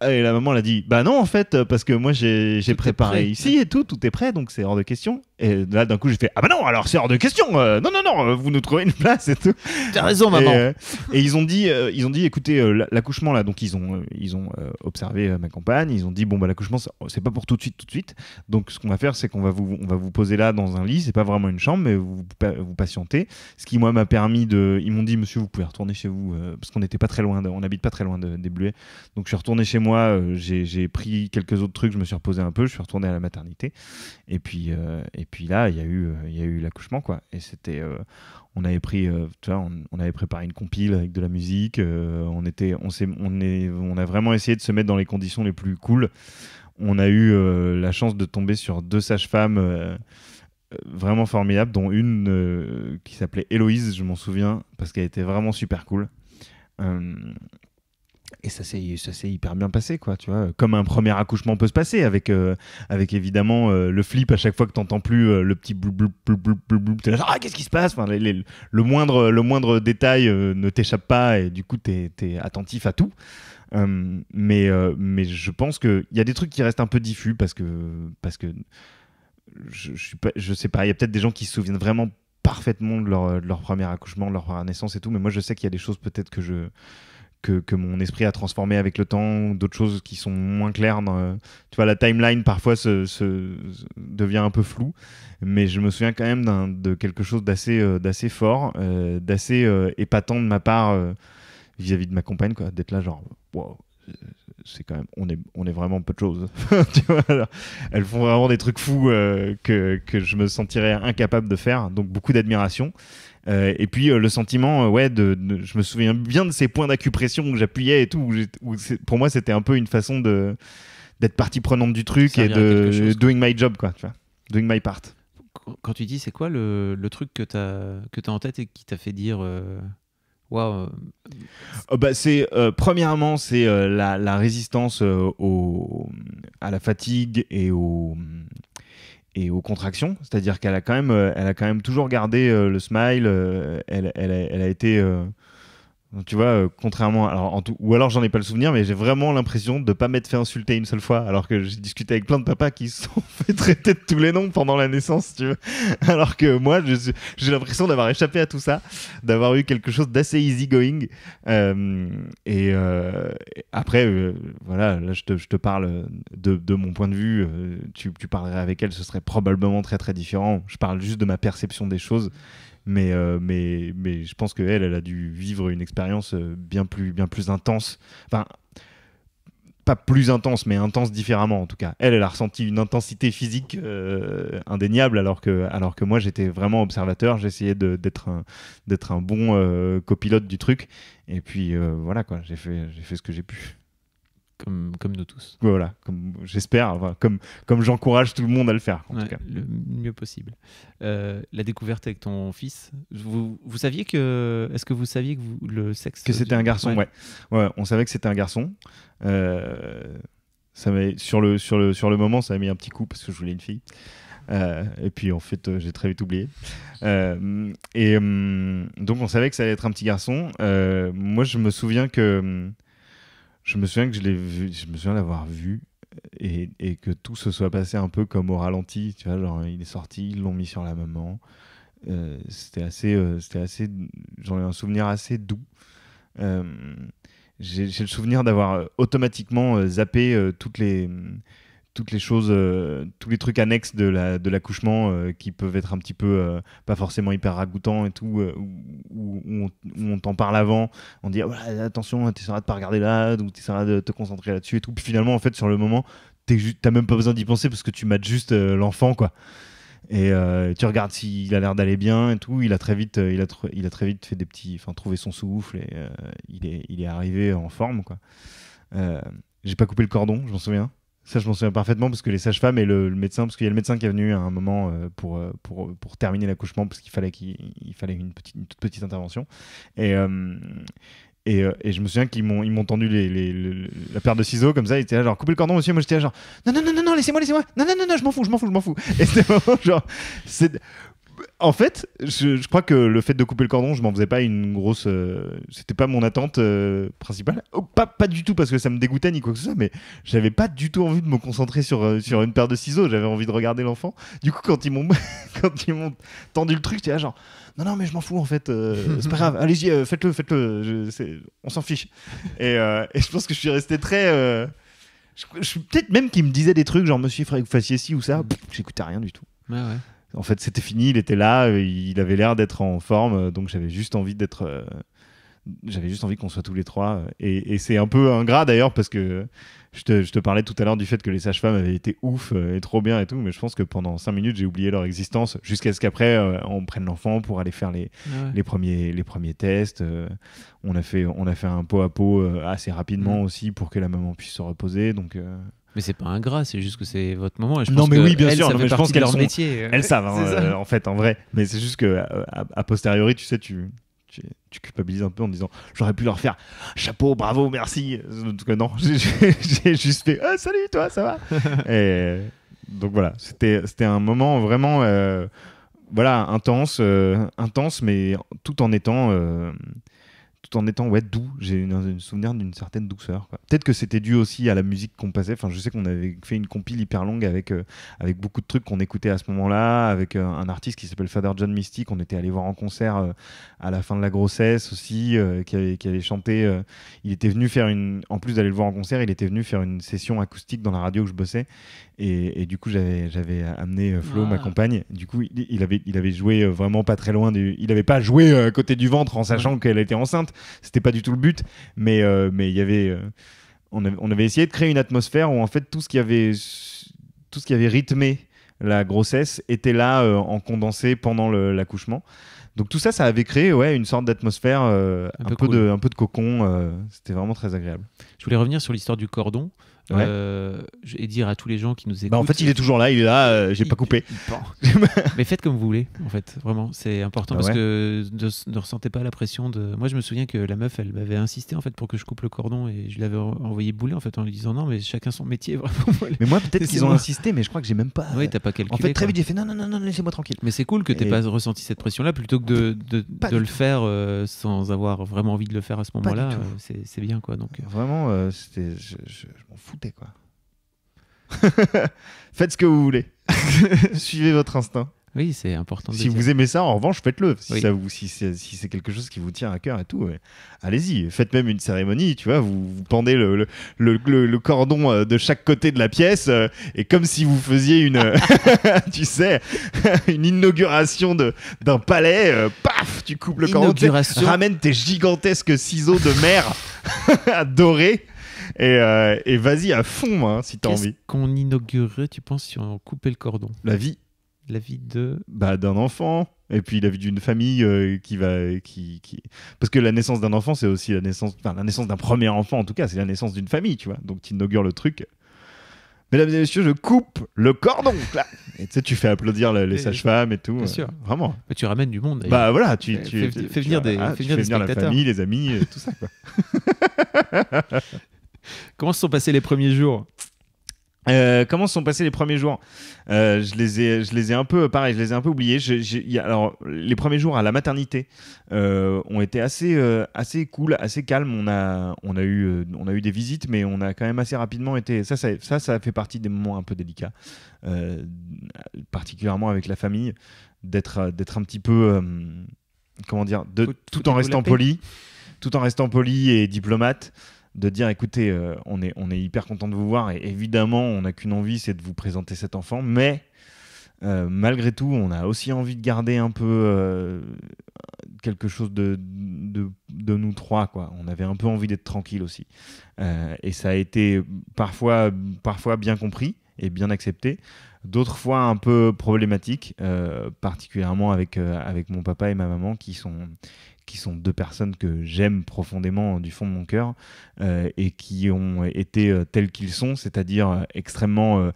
Speaker 2: Euh, et la maman, elle a dit, bah non, en fait, euh, parce que moi, j'ai préparé ici et tout, tout est prêt, donc c'est hors de question. Et là, d'un coup, j'ai fait, ah bah non, alors c'est hors de question. Euh, non, non, non, vous nous trouvez une place et tout. T'as raison, maman. Et, ils ont dit, ils ont dit, écoutez, l'accouchement là, donc ils ont, ils ont observé ma compagne, ils ont dit, bon bah l'accouchement, c'est- pas pour tout de suite, tout de suite. Donc ce qu'on va faire, c'est qu'on va vous, on va vous poser là dans un lit, c'est pas vraiment une chambre, mais vous, vous patientez. Ce qui moi m'a permis de, ils m'ont dit, monsieur, vous pouvez retourner chez vous parce qu'on n'était pas très loin, on n'habite pas très loin de, des Bluets, donc je suis retourné chez moi, euh, j'ai pris quelques autres trucs, je me suis reposé un peu, je suis retourné à la maternité. Et puis, euh, et puis là, il y a eu, euh, il eu l'accouchement, quoi. Et c'était, on avait pris, tu vois, on, avait préparé une compile avec de la musique. on était, on on est, on a vraiment essayé de se mettre dans les conditions les plus cool. On a eu la chance de tomber sur deux sages-femmes vraiment formidables, dont une qui s'appelait Héloïse, je m'en souviens, parce qu'elle était vraiment super cool. Et ça s'est hyper bien passé, quoi, tu vois. Comme un premier accouchement peut se passer, avec, euh, avec évidemment euh, le flip à chaque fois que t'entends plus euh, le petit blou ah, qu'est-ce qui se passe le, moindre, le moindre détail ne t'échappe pas et du coup, t'es es attentif à tout. Hum, mais, mais je pense qu'il y a des trucs qui restent un peu diffus parce que, parce que je, je, pas, je sais pas, il y a peut-être des gens qui se souviennent vraiment parfaitement de leur, de leur, premier accouchement, de leur naissance et tout, mais moi je sais qu'il y a des choses peut-être que je que, mon esprit a transformé avec le temps, d'autres choses qui sont moins claires. tu vois, la timeline parfois se, devient un peu floue, mais je me souviens quand même de quelque chose d'assez euh, fort, euh, d'assez euh, épatant de ma part vis-à-vis de ma compagne, quoi, d'être là genre, wow, c'est quand même, on est, on est vraiment peu de choses. *laughs* elles font vraiment des trucs fous que, que je me sentirais incapable de faire, donc beaucoup d'admiration. Euh, et puis euh, le sentiment, euh, ouais, de, je me souviens bien de ces points d'acupression où j'appuyais et tout. pour moi, c'était un peu une façon de d'être partie prenante du truc et de doing my job, quoi. Tu vois, doing my part.
Speaker 1: Quand tu dis, c'est quoi le, truc que tu as, as en tête et qui t'a fait dire
Speaker 2: Wow. bah, c'est premièrement c'est la, résistance au, à la fatigue et au et aux contractions, c'est-à-dire qu'elle a quand même, euh, elle a quand même toujours gardé euh, le smile. Euh, elle, elle, a, été, tu vois, euh, contrairement, alors en tout, ou alors j'en ai pas le souvenir, mais j'ai vraiment l'impression de pas m'être fait insulter une seule fois, alors que j'ai discuté avec plein de papas qui se sont *laughs* fait traiter de tous les noms pendant la naissance, tu vois. *laughs* Alors que moi, j'ai l'impression d'avoir échappé à tout ça, d'avoir eu quelque chose d'assez easy going. Euh, et, euh, après, voilà, là je te, je te parle de, de, mon point de vue. Tu, tu parlerais avec elle, ce serait probablement très très différent. Je parle juste de ma perception des choses mais, euh, mais, mais je pense qu'elle, elle a dû vivre une expérience euh, bien plus, bien plus intense. Enfin, pas plus intense, mais intense différemment en tout cas. Elle, elle a ressenti une intensité physique euh, indéniable, alors que, alors que moi, j'étais vraiment observateur. J'essayais d'être un, un bon copilote du truc. Et puis voilà, quoi, j'ai fait, fait ce que j'ai pu. Comme, comme, nous tous. Voilà, comme j'espère, comme, comme j'encourage tout le monde à le faire,
Speaker 1: en tout cas. Le mieux possible. Euh, la découverte avec ton fils, vous,
Speaker 2: vous saviez que. Est-ce que vous saviez que vous, le sexe. Que c'était un garçon, ouais. ouais. On savait que c'était un garçon. Euh, ça sur, le, sur, le, sur le moment, ça m'a mis un petit coup parce que je voulais une fille. Euh, et puis en fait, euh, j'ai très vite oublié. et hum, donc on savait que ça allait être un petit garçon. moi, je me souviens que hum, je me souviens que je l'ai vu, je me souviens l'avoir vu et, que tout se soit passé un peu comme au ralenti. Tu vois, genre, il est sorti, ils l'ont mis sur la maman. Euh, c'était assez, euh, c'était assez, j'en ai un souvenir assez doux. Euh, j'ai le souvenir d'avoir automatiquement zappé toutes les toutes les choses, euh, tous les trucs annexes de, la, de l'accouchement euh, qui peuvent être un petit peu euh, pas forcément hyper ragoûtants et tout, où, on, t'en parle avant, on dit attention, ah, tu attention, t'essaieras de pas regarder là, tu essaieras de te concentrer là-dessus et tout. Puis finalement, en fait, sur le moment, tu ju- t'as même pas besoin d'y penser parce que tu mates juste l'enfant, quoi. Et tu regardes s'il a l'air d'aller bien et tout. Il a très vite, il a, il a très vite fait des petits, enfin trouvé son souffle et il est, il est arrivé en forme, quoi. J'ai pas coupé le cordon, je m'en souviens. Ça, je m'en souviens parfaitement parce que les sages-femmes et le, médecin, parce qu'il y a le médecin qui est venu à un moment euh, pour, euh, euh, pour, terminer l'accouchement, parce qu'il fallait, qu'il fallait une, petite, toute petite intervention. Et. et, et, je me souviens qu'ils m'ont, m'ont tendu les, la paire de ciseaux comme ça. Ils étaient là, genre, coupez le cordon, monsieur. Moi, j'étais là, genre, non, non, non, non, laissez-moi, laissez-moi. Non, non, non, non, je m'en fous, je m'en fous, je m'en fous. *laughs* Et c'était vraiment genre, c'est en fait, je, crois que le fait de couper le cordon, je m'en faisais pas une grosse. Euh, c'était pas mon attente euh, principale. Oh, pas, du tout parce que ça me dégoûtait ni quoi que ce soit, mais j'avais pas du tout envie de me concentrer sur, euh, sur une paire de ciseaux. J'avais envie de regarder l'enfant. Du coup, quand ils m'ont *laughs* quand ils m'ont tendu le truc, j'étais genre non non mais je m'en fous en fait. c'est pas grave. Allez-y, faites-le, faites-le. On s'en fiche. Et, je pense que je suis resté très. je, peut-être même qu'il me disait des trucs genre monsieur, suis faudrait que vous fassiez ci ou ça. J'écoutais rien du tout. Ouais ouais en fait, c'était fini, il était là, euh, il avait l'air d'être en forme, euh, donc j'avais juste envie d'être. Euh, j'avais juste envie qu'on soit tous les trois. Et, c'est un peu ingrat d'ailleurs, parce que je te, parlais tout à l'heure du fait que les sages-femmes avaient été ouf et trop bien et tout, mais je pense que pendant cinq minutes, j'ai oublié leur existence, jusqu'à ce qu'après, on prenne l'enfant pour aller faire les, premiers, tests. on, a fait, on a fait un pot à pot assez rapidement mm. aussi pour que la maman puisse se reposer. Donc.
Speaker 1: Mais c'est pas ingrat, c'est juste que c'est votre moment. non, mais oui, bien sûr. mais je pense qu'elles sont... métier. Elles savent, *laughs* hein, euh, en
Speaker 2: fait, en vrai. Mais c'est juste que, a, euh, posteriori, tu sais, tu, tu, culpabilises un peu en disant j'aurais pu leur faire chapeau, bravo, merci. En tout cas, non, *laughs* j'ai juste fait ah, salut, toi, ça va. *laughs* et, euh, donc voilà, c'était un moment vraiment voilà, intense, intense, mais tout en étant tout en étant ouais doux. J'ai un souvenir d'une certaine douceur. Peut-être que c'était dû aussi à la musique qu'on passait. Enfin, je sais qu'on avait fait une compile hyper longue avec euh, avec beaucoup de trucs qu'on écoutait à ce moment-là, avec euh, un artiste qui s'appelle Father John Mystic, on était allé voir en concert euh, à la fin de la grossesse aussi, qui avait, chanté. il était venu faire une, en plus d'aller le voir en concert, il était venu faire une session acoustique dans la radio où je bossais et, du coup, j'avais amené euh, Flo, ma ah. compagne. Du coup, il, avait, il avait joué euh, vraiment pas très loin du. Il n'avait pas joué à euh, côté du ventre en sachant qu'elle était enceinte. C'était pas du tout le but. Mais, mais il y avait, on avait, essayé de créer une atmosphère où en fait tout ce qui avait, tout ce qui avait rythmé la grossesse était là en condensé pendant l'accouchement. Donc tout ça, ça avait créé ouais, une sorte d'atmosphère, un, peu de, un peu de cocon. C'était vraiment très agréable. Je voulais
Speaker 1: revenir sur l'histoire du cordon. Euh, et dire à tous les gens qui nous bah, écoutent. en fait, il est
Speaker 2: toujours là, il est là, euh, j'ai pas coupé. *laughs*
Speaker 1: mais faites comme vous voulez, en fait, vraiment, c'est important bah parce que ne, ressentez pas la pression de. Moi, je me souviens que la meuf, elle m'avait insisté en fait pour que je coupe le cordon et je l'avais envoyé bouler en fait en lui disant non, mais chacun son métier. *laughs* Vraiment. mais moi, peut-être qu'ils ont insisté, mais je crois que j'ai même pas. Oui, t'as pas calculé. En fait, très vite,
Speaker 2: j'ai fait non, non, non, non laissez-moi tranquille. Mais c'est cool que t'aies pas
Speaker 1: ressenti cette pression-là plutôt que de, de, de, le faire euh, sans avoir vraiment envie de le faire à ce moment-là. C'est bien quoi. Donc
Speaker 2: vraiment, c'était, je m'en fous quoi. *laughs* faites ce que vous voulez. *laughs* Suivez votre instinct. Oui, c'est important. si vous aimez ça, en revanche, faites-le. Si, ça vous, si c'est quelque chose qui vous tient à cœur et tout, allez-y. Faites même une cérémonie, tu vois. Vous, pendez le, le, cordon euh, de chaque côté de la pièce euh, et comme si vous faisiez une, *laughs* tu sais, une inauguration de, d'un palais, euh, paf, tu coupes le cordon. Ramène tes gigantesques ciseaux de mer dorés euh, et, vas-y à fond, hein, si t'as envie.
Speaker 1: qu'on inaugurerait, tu penses, si on
Speaker 2: coupait le cordon La vie. La vie de. Bah, d'un enfant. Et puis la vie d'une famille euh, qui va. Qui, qui... Parce que la naissance d'un enfant, c'est aussi la naissance. Enfin, la naissance d'un premier enfant, en tout cas, c'est la naissance d'une famille, tu vois. Donc, tu inaugures le truc. Mesdames et messieurs, je coupe le cordon. Et tu sais, tu fais applaudir les, sages-femmes et tout. Bien sûr. Euh, vraiment. Bah, tu ramènes du monde. Bah voilà, tu, fais, venir des, fais venir, la famille, les amis, tout ça. Quoi. *laughs* Comment se sont passés les premiers jours euh, comment se sont passés les premiers jours euh, je, les ai, je les ai un peu, pareil, je les ai un peu oubliés. alors, les premiers jours à la maternité euh, ont été assez, assez cool, assez calmes. On a, on, a eu, on a eu des visites, mais on a quand même assez rapidement été. Ça, ça, ça, ça fait partie des moments un peu délicats, particulièrement avec la famille, d'être un petit peu. comment dire de, tout en restant poli, tout en restant poli et diplomate de dire écoutez, euh, on, est, on est hyper content de vous voir et évidemment, on n'a qu'une envie, c'est de vous présenter cet enfant, mais euh, malgré tout, on a aussi envie de garder un peu euh, quelque chose de, de, nous trois. Quoi. On avait un peu envie d'être tranquille aussi. et ça a été parfois, parfois bien compris et bien accepté d'autres fois un peu problématique, euh, particulièrement avec, euh, avec mon papa et ma maman qui sont, qui sont deux personnes que j'aime profondément du fond de mon cœur euh, et qui ont été tels qu'ils sont, c'est-à-dire extrêmement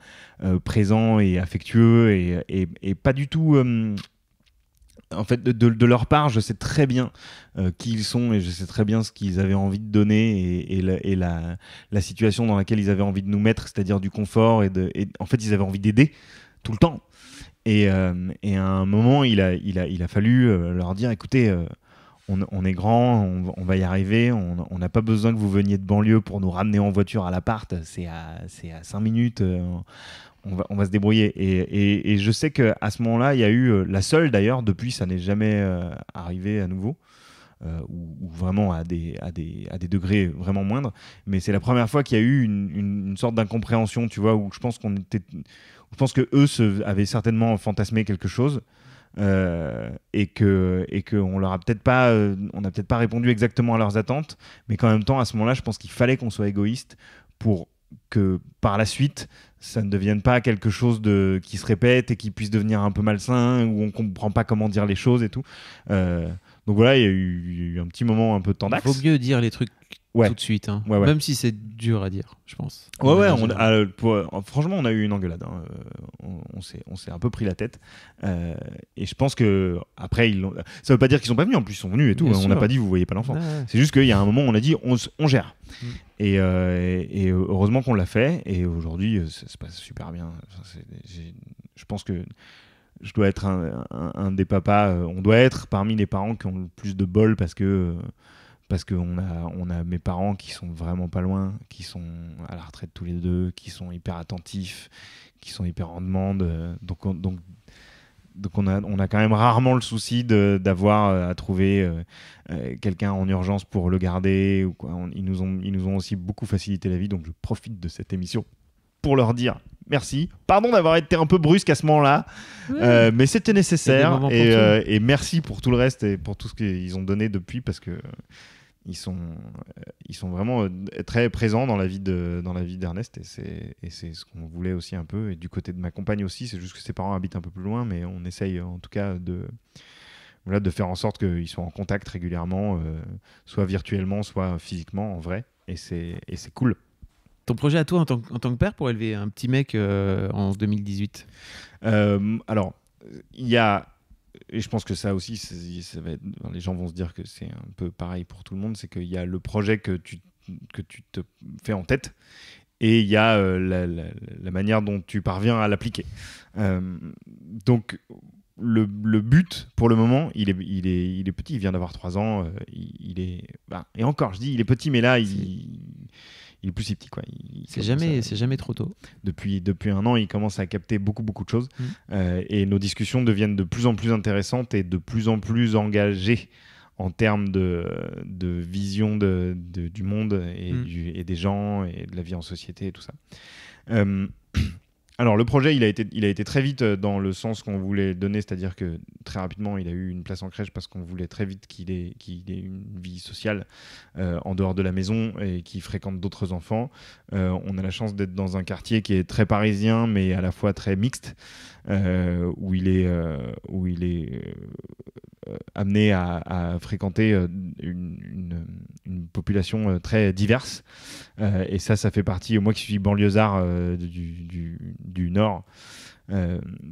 Speaker 2: présents et affectueux et, et, pas du tout en fait, de, leur part, je sais très bien euh, qui ils sont et je sais très bien ce qu'ils avaient envie de donner et, et, la, la, situation dans laquelle ils avaient envie de nous mettre, c'est-à-dire du confort et, de, en fait, ils avaient envie d'aider tout le temps. Euh, et, à un moment, il a, il a, il a fallu euh, leur dire écoutez, on, est grand, on, va y arriver, on n'a pas besoin que vous veniez de banlieue pour nous ramener en voiture à l'appart, c'est à, c'est 5 minutes on va, se débrouiller. Et, je sais qu'à ce moment-là, il y a eu euh, la seule d'ailleurs, depuis ça n'est jamais euh, arrivé à nouveau, euh, ou, vraiment à des, à, des, degrés vraiment moindres, mais c'est la première fois qu'il y a eu une, sorte d'incompréhension, tu vois, où je pense qu'on était. Je pense que eux avaient certainement fantasmé quelque chose. et que et que on leur a peut-être pas on n'a peut-être pas répondu exactement à leurs attentes mais qu'en même temps à ce moment-là je pense qu'il fallait qu'on soit égoïste pour que par la suite ça ne devienne pas quelque chose de, qui se répète et qui puisse devenir un peu malsain, où on comprend pas comment dire les choses et tout. Euh, donc voilà, il y, a eu un petit moment un peu de temps Il vaut mieux dire les trucs tout de suite. Hein. Même si c'est dur à dire, je pense. Ouais, ouais, on, euh, euh, franchement, on a eu une engueulade. Hein. Euh, on On, on s'est un peu pris la tête. et je pense que après, ils ça veut pas dire qu'ils sont pas venus. En plus, ils sont venus et tout. Hein. on n'a pas dit, vous voyez pas l'enfant. c'est juste qu'il y a un moment, on a dit, on, gère. Mm. Et, heureusement qu'on l'a fait. Et aujourd'hui, ça se passe super bien. je pense que je dois être un, des papas. on doit être parmi les parents qui ont le plus de bol parce que parce qu'on a, on a mes parents qui sont vraiment pas loin, qui sont à la retraite tous les deux, qui sont hyper attentifs, qui sont hyper en demande. Euh, donc, on, donc, donc on a, on a quand même rarement le souci d'avoir euh, à trouver euh, quelqu'un en urgence pour le garder. Ou quoi. ils, nous ont, ils nous ont aussi beaucoup facilité la vie, donc je profite de cette émission pour leur dire merci. Pardon d'avoir été un peu brusque à ce moment-là, mais c'était nécessaire. Et, et, merci pour tout le reste et pour tout ce qu'ils ont donné depuis, parce que ils sont, euh, ils sont vraiment euh, très présents dans la vie de, dans la vie d'Ernest et c'est, et c'est ce qu'on voulait aussi un peu. Et du côté de ma compagne aussi, c'est juste que ses parents habitent un peu plus loin, mais on essaye en tout cas de, voilà, de faire en sorte qu'ils soient en contact régulièrement, euh, soit virtuellement, soit physiquement, en vrai. Et c'est, et c'est cool.
Speaker 1: Ton projet à toi en tant, en tant que père pour élever un petit mec en 2018
Speaker 2: Alors, il y a et je pense que ça aussi, ça va les gens vont se dire que c'est un peu pareil pour tout le monde, c'est qu'il y a le projet que tu, que tu te fais en tête et il y a euh, la, manière dont tu parviens à l'appliquer. Euh, donc le, le, but pour le moment, il est, il est, il est petit, il vient d'avoir 3 ans, euh, il, est... Bah, et encore, je dis, il est petit, mais là, il il est plus petit. quoi. C'est jamais, c'est jamais trop tôt. Depuis, depuis un an, il commence à capter beaucoup, beaucoup de choses. Mm. Euh, et nos discussions deviennent de plus en plus intéressantes et de plus en plus engagées en termes de, de vision de, du monde mm. et, des gens et de la vie en société et tout ça. Euh, *clears throat* Alors le projet, il a été, il a été très vite euh, dans le sens qu'on voulait donner, c'est-à-dire que très rapidement, il a eu une place en crèche parce qu'on voulait très vite qu'il ait, qu'il ait une vie sociale euh, en dehors de la maison et qu'il fréquente d'autres enfants. Euh, on a la chance d'être dans un quartier qui est très parisien, mais à la fois très mixte, où il est, où il est euh, amené à, fréquenter euh, une, population euh, très diverse. et ça, ça fait partie, moi qui suis banlieusard du, Nord,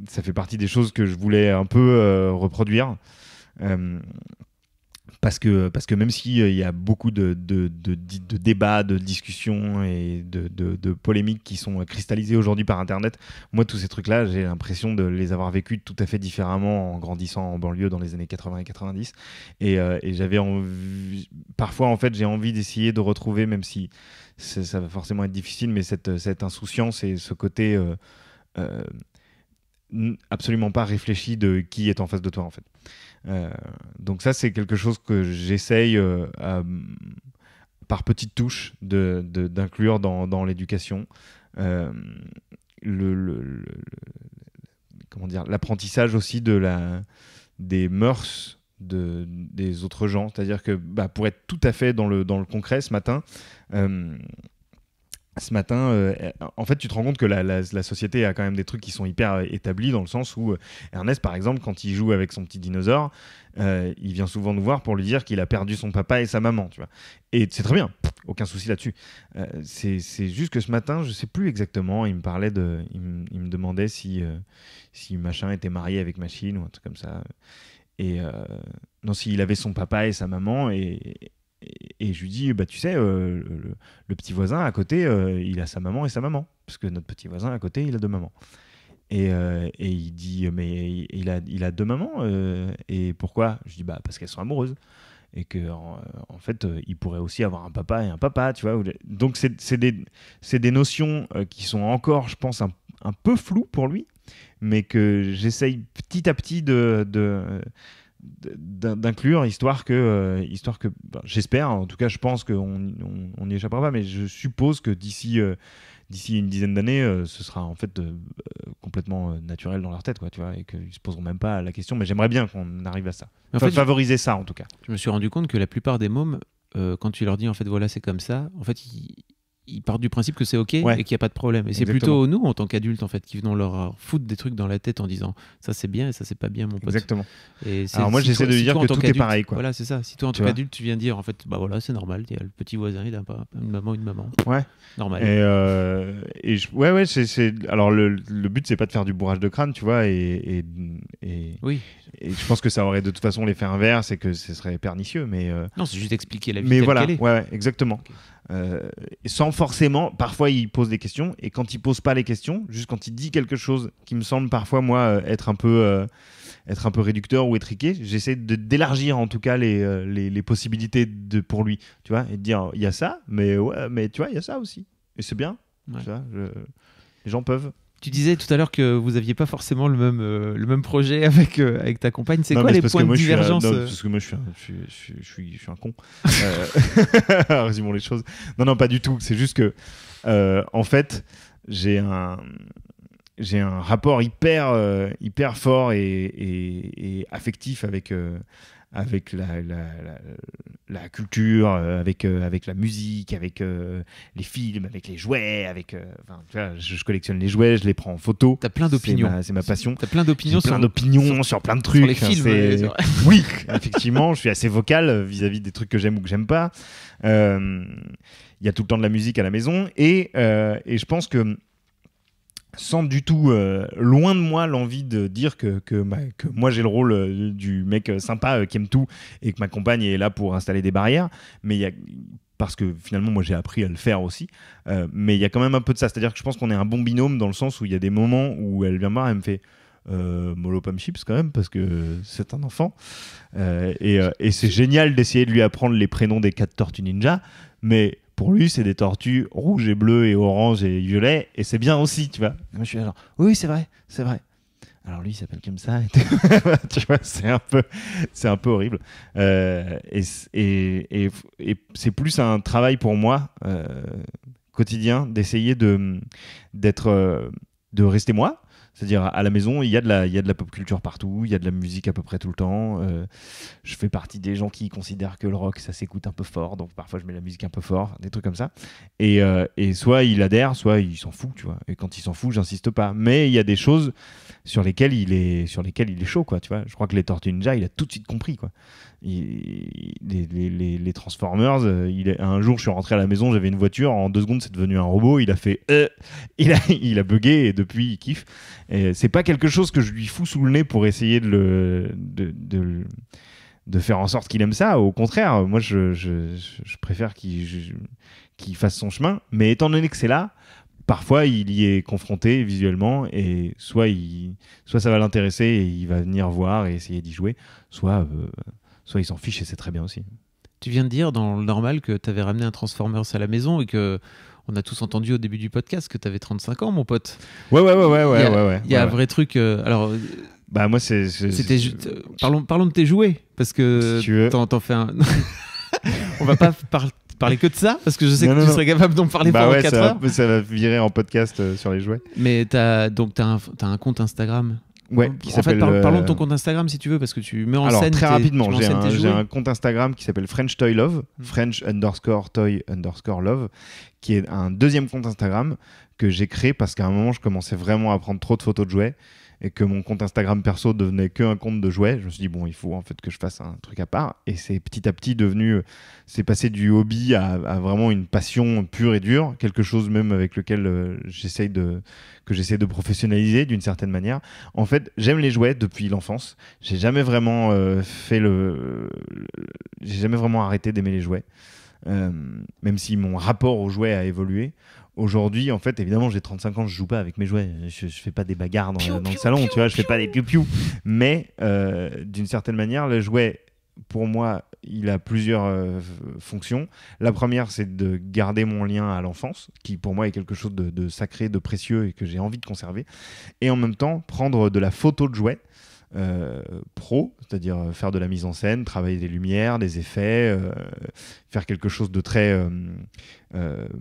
Speaker 2: ça fait partie des choses que je voulais un peu reproduire parce que, parce que même s'il y a beaucoup de, de, débats, de discussions et de, polémiques qui sont cristallisées aujourd'hui par Internet, moi, tous ces trucs-là, j'ai l'impression de les avoir vécus tout à fait différemment en grandissant en banlieue dans les années 80 et 90. Euh, et, j'avais Parfois, en fait, j'ai envie d'essayer de retrouver, même si ça va forcément être difficile, mais cette, insouciance et ce côté euh, euh, absolument pas réfléchi de qui est en face de toi, en fait. Euh, donc ça, c'est quelque chose que j'essaye euh, par petites touches d'inclure de, dans, l'éducation. Euh, le, comment l'apprentissage aussi de la des mœurs de, des autres gens. C'est-à-dire que bah, pour être tout à fait dans le, dans le concret ce matin, ce matin, euh, en fait, tu te rends compte que la, société a quand même des trucs qui sont hyper euh, établis dans le sens où euh, Ernest, par exemple, quand il joue avec son petit dinosaure, il vient souvent nous voir pour lui dire qu'il a perdu son papa et sa maman, tu vois. Et c'est très bien, aucun souci là-dessus. c'est juste que ce matin, je sais plus exactement, il me parlait de, il, me, demandait si, si machin était marié avec machine ou un truc comme ça. Et non, s'il avait son papa et sa maman et, et, je lui dis, bah, tu sais, euh, le, petit voisin à côté, euh, il a sa maman et sa maman. Parce que notre petit voisin à côté, il a deux mamans. Et, euh, et il dit, mais il a, il a deux mamans. et pourquoi Je dis, bah, parce qu'elles sont amoureuses. Et qu'en en, fait, il pourrait aussi avoir un papa et un papa, tu vois. Donc, c'est des, notions qui sont encore, je pense, un, peu floues pour lui, mais que j'essaye petit à petit de d'inclure histoire que euh, histoire que ben, j'espère en tout cas je pense qu'on n'y échappera pas mais je suppose que d'ici euh, d'ici une dizaine d'années euh, ce sera en fait complètement naturel dans leur tête quoi tu vois et qu'ils se poseront même pas la question mais j'aimerais bien qu'on arrive à ça en fait, favoriser ça en tout cas je me
Speaker 1: suis rendu compte que la plupart des mômes quand tu leur dis en fait voilà c'est comme ça en fait ils ils partent du principe que c'est ok et qu'il n'y a pas de problème. Et c'est plutôt nous, en tant qu'adultes, en fait, qui venons leur euh, foutre des trucs dans la tête en disant ça c'est bien et ça c'est pas bien, mon pote. Exactement. Et Alors moi, j'essaie de dire que tout est pareil. Quoi. Voilà, c'est ça. Si toi, en tant qu'adulte, tu viens dire en fait, bah voilà, c'est normal. Il y a le petit voisin, il a pas une maman, une maman.
Speaker 2: Ouais. Normal. Et, euh, et ouais, ouais, c'est. Alors le, le but, c'est pas de faire du bourrage de crâne, tu vois. Et, et, oui. Et je pense que ça aurait de toute façon l'effet inverse et que ce serait pernicieux. Mais euh, non, c'est juste expliquer la vie. Mais voilà, ouais, exactement. Euh, sans forcément. Parfois, il pose des questions, et quand il pose pas les questions, juste quand il dit quelque chose qui me semble parfois moi euh, être un peu euh, être un peu réducteur ou étriqué, j'essaie d'élargir en tout cas les, les, possibilités de pour lui, tu vois, et de dire il y a ça, mais ouais, mais tu vois, il y a ça aussi, et c'est bien. Les gens peuvent.
Speaker 1: Tu disais tout à l'heure que vous aviez pas forcément le même, euh, le même projet avec, euh, avec ta compagne. C'est quoi les points de divergence euh Parce
Speaker 2: que moi, je suis un, con. Résumons les choses. Non, non, pas du tout. C'est juste que, en fait, j'ai un, j'ai un rapport hyper, hyper fort et affectif avec, avec la, la, culture, euh, avec, euh, avec la musique, avec euh, les films, avec les jouets, avec. je, je, collectionne les jouets, je les prends en photo. T'as plein d'opinions. C'est ma, passion. T'as plein d'opinions. Plein d'opinions sur, sur, plein de trucs. les films. *laughs* oui, effectivement, je suis assez vocal vis-à-vis des trucs que j'aime ou que j'aime pas. Il y a tout le temps de la musique à la maison et, et je pense que sans du tout, euh, loin de moi, l'envie de dire que, moi j'ai le rôle euh, du mec euh, sympa qui aime tout et que ma compagne est là pour installer des barrières. Mais parce que finalement moi j'ai appris à le faire aussi, mais il y a quand même un peu de ça, c'est-à-dire que je pense qu'on est un bon binôme dans le sens où il y a des moments où elle vient me voir, elle me fait euh, Chips quand même parce que c'est un enfant et, c'est génial d'essayer de lui apprendre les prénoms des quatre tortues ninja, mais pour lui, c'est des tortues rouges et bleues et oranges et violets, et c'est bien aussi, tu vois. moi, je suis genre, oui, c'est vrai, c'est vrai. Alors lui, il s'appelle comme ça, *laughs* tu vois, c'est un peu, c'est un peu horrible. Euh, et, c'est plus un travail pour moi euh, quotidien d'essayer de d'être, euh, de rester moi, c'est-à-dire à la maison, il y, a de la, y a de la pop culture partout, il y a de la musique à peu près tout le temps. Euh, je fais partie des gens qui considèrent que le rock, ça s'écoute un peu fort, donc parfois je mets la musique un peu fort, des trucs comme ça. Euh, et, soit il adhère, soit il s'en fout, tu vois. Et quand il s'en fout, j'insiste pas. Mais il y a des choses sur lesquelles il est, sur lesquelles il est chaud, quoi, tu vois. Je crois que les Tortues Ninja, il a tout de suite compris, quoi les, Transformers, euh, il un jour je suis rentré à la maison, j'avais une voiture, en deux secondes c'est devenu un robot, il a fait euh, *laughs* il, a, il a bugué et depuis il kiffe. c'est pas quelque chose que je lui fous sous le nez pour essayer de le, de, faire en sorte qu'il aime ça, au contraire, moi je, préfère qu'il, fasse son chemin, mais étant donné que c'est là, parfois il y est confronté visuellement et soit, soit ça va l'intéresser et il va venir voir et essayer d'y jouer, soit. Euh, soit ils s'en fichent et c'est très bien aussi.
Speaker 1: Tu viens de dire dans le normal que tu avais ramené un Transformers à la maison et que on a tous entendu au début du podcast que tu avais 35 ans, mon pote. Ouais, ouais, ouais, ouais, ouais. Il y a, ouais, ouais, y a un vrai truc. Euh, alors. Euh, bah, moi, c'est. C'était. Euh, parlons, parlons de tes jouets, parce que. Si tu veux. T'en fais un. *laughs* on va pas parler que de ça, parce que je sais que tu serais capable d'en parler bah pendant 4 ça heures.
Speaker 2: Va, ça va virer en podcast sur les jouets.
Speaker 1: Mais as, donc, tu as, un compte Instagram
Speaker 2: fait, parlons de ton euh,
Speaker 1: compte Instagram si tu veux, parce que tu mets en scène. Très rapidement, j'ai un,
Speaker 2: compte Instagram qui s'appelle French Toy Love, hmm. French underscore toy underscore love, qui est un deuxième compte Instagram que j'ai créé parce qu'à un moment, je commençais vraiment à prendre trop de photos de jouets et que mon compte Instagram perso devenait qu'un compte de jouets, je me suis dit, bon, il faut en fait que je fasse un truc à part. Et c'est petit à petit devenu, euh, c'est passé du hobby à, vraiment une passion pure et dure, quelque chose même avec lequel euh, j'essaye de, que j'essaie de professionnaliser d'une certaine manière. En fait, j'aime les jouets depuis l'enfance. J'ai jamais vraiment euh, fait le, j'ai jamais vraiment arrêté d'aimer les jouets. même si mon rapport aux jouets a évolué. Aujourd'hui, en fait, évidemment, j'ai 35 ans, je joue pas avec mes jouets, je, ne fais pas des bagarres dans, le salon, tu vois, je fais pas des piou-piou. Mais euh, d'une certaine manière, le jouet, pour moi, il a plusieurs euh, fonctions. La première, c'est de garder mon lien à l'enfance, qui pour moi est quelque chose de sacré, de précieux et que j'ai envie de conserver. Et en même temps, prendre de la photo de jouet euh, pro, c'est-à-dire euh, faire de la mise en scène, travailler des lumières, des effets, euh, faire quelque chose de très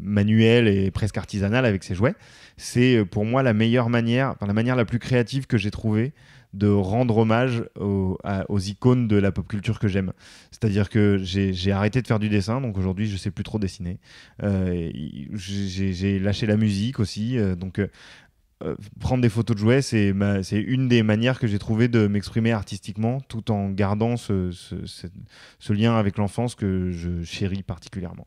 Speaker 2: manuel et presque artisanal avec ses jouets. C'est pour moi la meilleure manière, la manière la plus créative que j'ai trouvée de rendre hommage aux, icônes de la pop culture que j'aime. C'est-à-dire que j'ai arrêté de faire du dessin, donc aujourd'hui je sais plus trop dessiner. j'ai lâché la musique aussi, donc euh, prendre des photos de jouets, c'est une des manières que j'ai trouvé de m'exprimer artistiquement tout en gardant ce, lien avec l'enfance que je chéris particulièrement.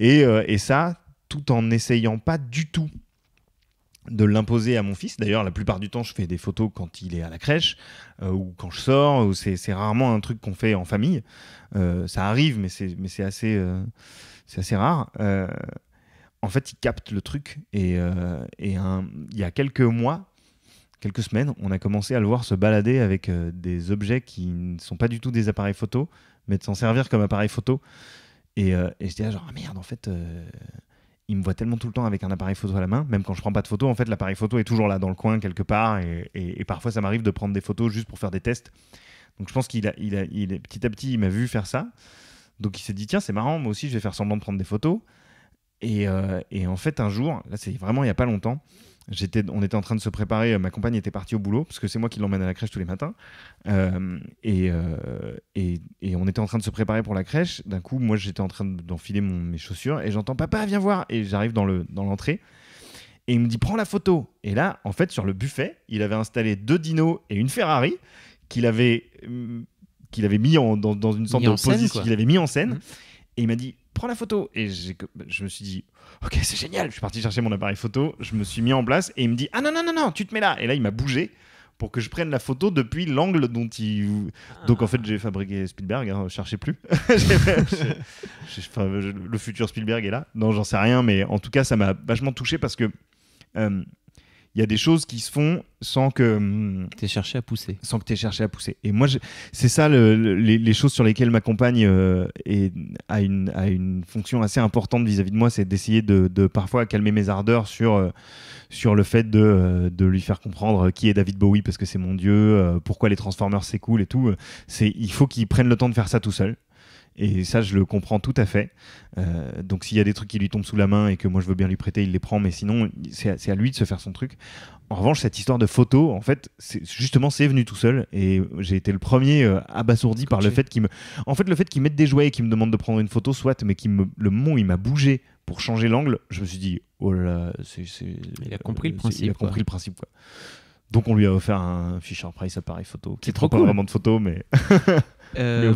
Speaker 2: Euh, et, ça, tout en n'essayant pas du tout de l'imposer à mon fils. D'ailleurs, la plupart du temps, je fais des photos quand il est à la crèche euh, ou quand je sors. Ou c'est, rarement un truc qu'on fait en famille. ça arrive, mais c'est, mais c'est assez, c'est assez rare en fait, il capte le truc. Et, euh, il y a quelques mois, quelques semaines, on a commencé à le voir se balader avec euh, des objets qui ne sont pas du tout des appareils photo, mais de s'en servir comme appareil photo. Et, euh, j'étais là, genre, ah merde, en fait, euh, il me voit tellement tout le temps avec un appareil photo à la main, même quand je prends pas de photos, en fait, l'appareil photo est toujours là dans le coin, quelque part. Et, parfois, ça m'arrive de prendre des photos juste pour faire des tests. Donc je pense qu'il a, est, petit à petit, il m'a vu faire ça. Donc il s'est dit, tiens, c'est marrant, moi aussi, je vais faire semblant de prendre des photos. Euh, et, en fait, un jour, là, c'est vraiment il n'y a pas longtemps, j'étais, on était en train de se préparer, ma compagne était partie au boulot, parce que c'est moi qui l'emmène à la crèche tous les matins. Euh, euh, et, et, on était en train de se préparer pour la crèche. D'un coup, moi, j'étais en train d'enfiler mes chaussures et j'entends Papa, viens voir Et j'arrive dans, le, dans l'entrée. Et il me dit Prends la photo. Et là, en fait, sur le buffet, il avait installé deux dinos et une Ferrari qu'il avait, qu'il avait mis en, dans, une sorte de qu'il avait mis en scène. Mmh. Et il m'a dit prends la photo. Et je me suis dit, ok, c'est génial. Je suis parti chercher mon appareil photo, je me suis mis en place et il me dit, ah non, non, non, non, tu te mets là. Et là, il m'a bougé pour que je prenne la photo depuis l'angle dont il. Donc en fait, j'ai fabriqué Spielberg, ne hein. cherchais plus. *laughs* le futur Spielberg est là. Non, j'en sais rien, mais en tout cas, ça m'a vachement touché parce que. Euh, il y a des choses qui se font sans que hum, tu cherché à pousser. Sans que tu cherché à pousser. Et moi, c'est ça les, choses sur lesquelles ma compagne euh, a, une, fonction assez importante vis-à-vis de moi, c'est d'essayer de, parfois calmer mes ardeurs sur, euh, sur le fait euh, de, lui faire comprendre qui est David Bowie parce que c'est mon dieu, pourquoi les Transformers c'est cool et tout. il faut qu'il prenne le temps de faire ça tout seul. Et ça, je le comprends tout à fait. Euh, donc s'il y a des trucs qui lui tombent sous la main et que moi je veux bien lui prêter, il les prend, mais sinon, c'est à, à, lui de se faire son truc. En revanche, cette histoire de photo, en fait, justement, c'est venu tout seul et j'ai été le premier euh, abasourdi par le fait qu'il me, en fait, le fait qu'il mette des jouets et qu'il me demande de prendre une photo, soit, mais le moment où il m'a bougé pour changer l'angle, je me suis dit, oh là là, c'est, il a compris le principe. Euh, il a compris le principe, quoi. Donc on lui a offert un Fisher Price appareil photo. C'est trop cool. Pas vraiment de photo, mais. *laughs* Euh,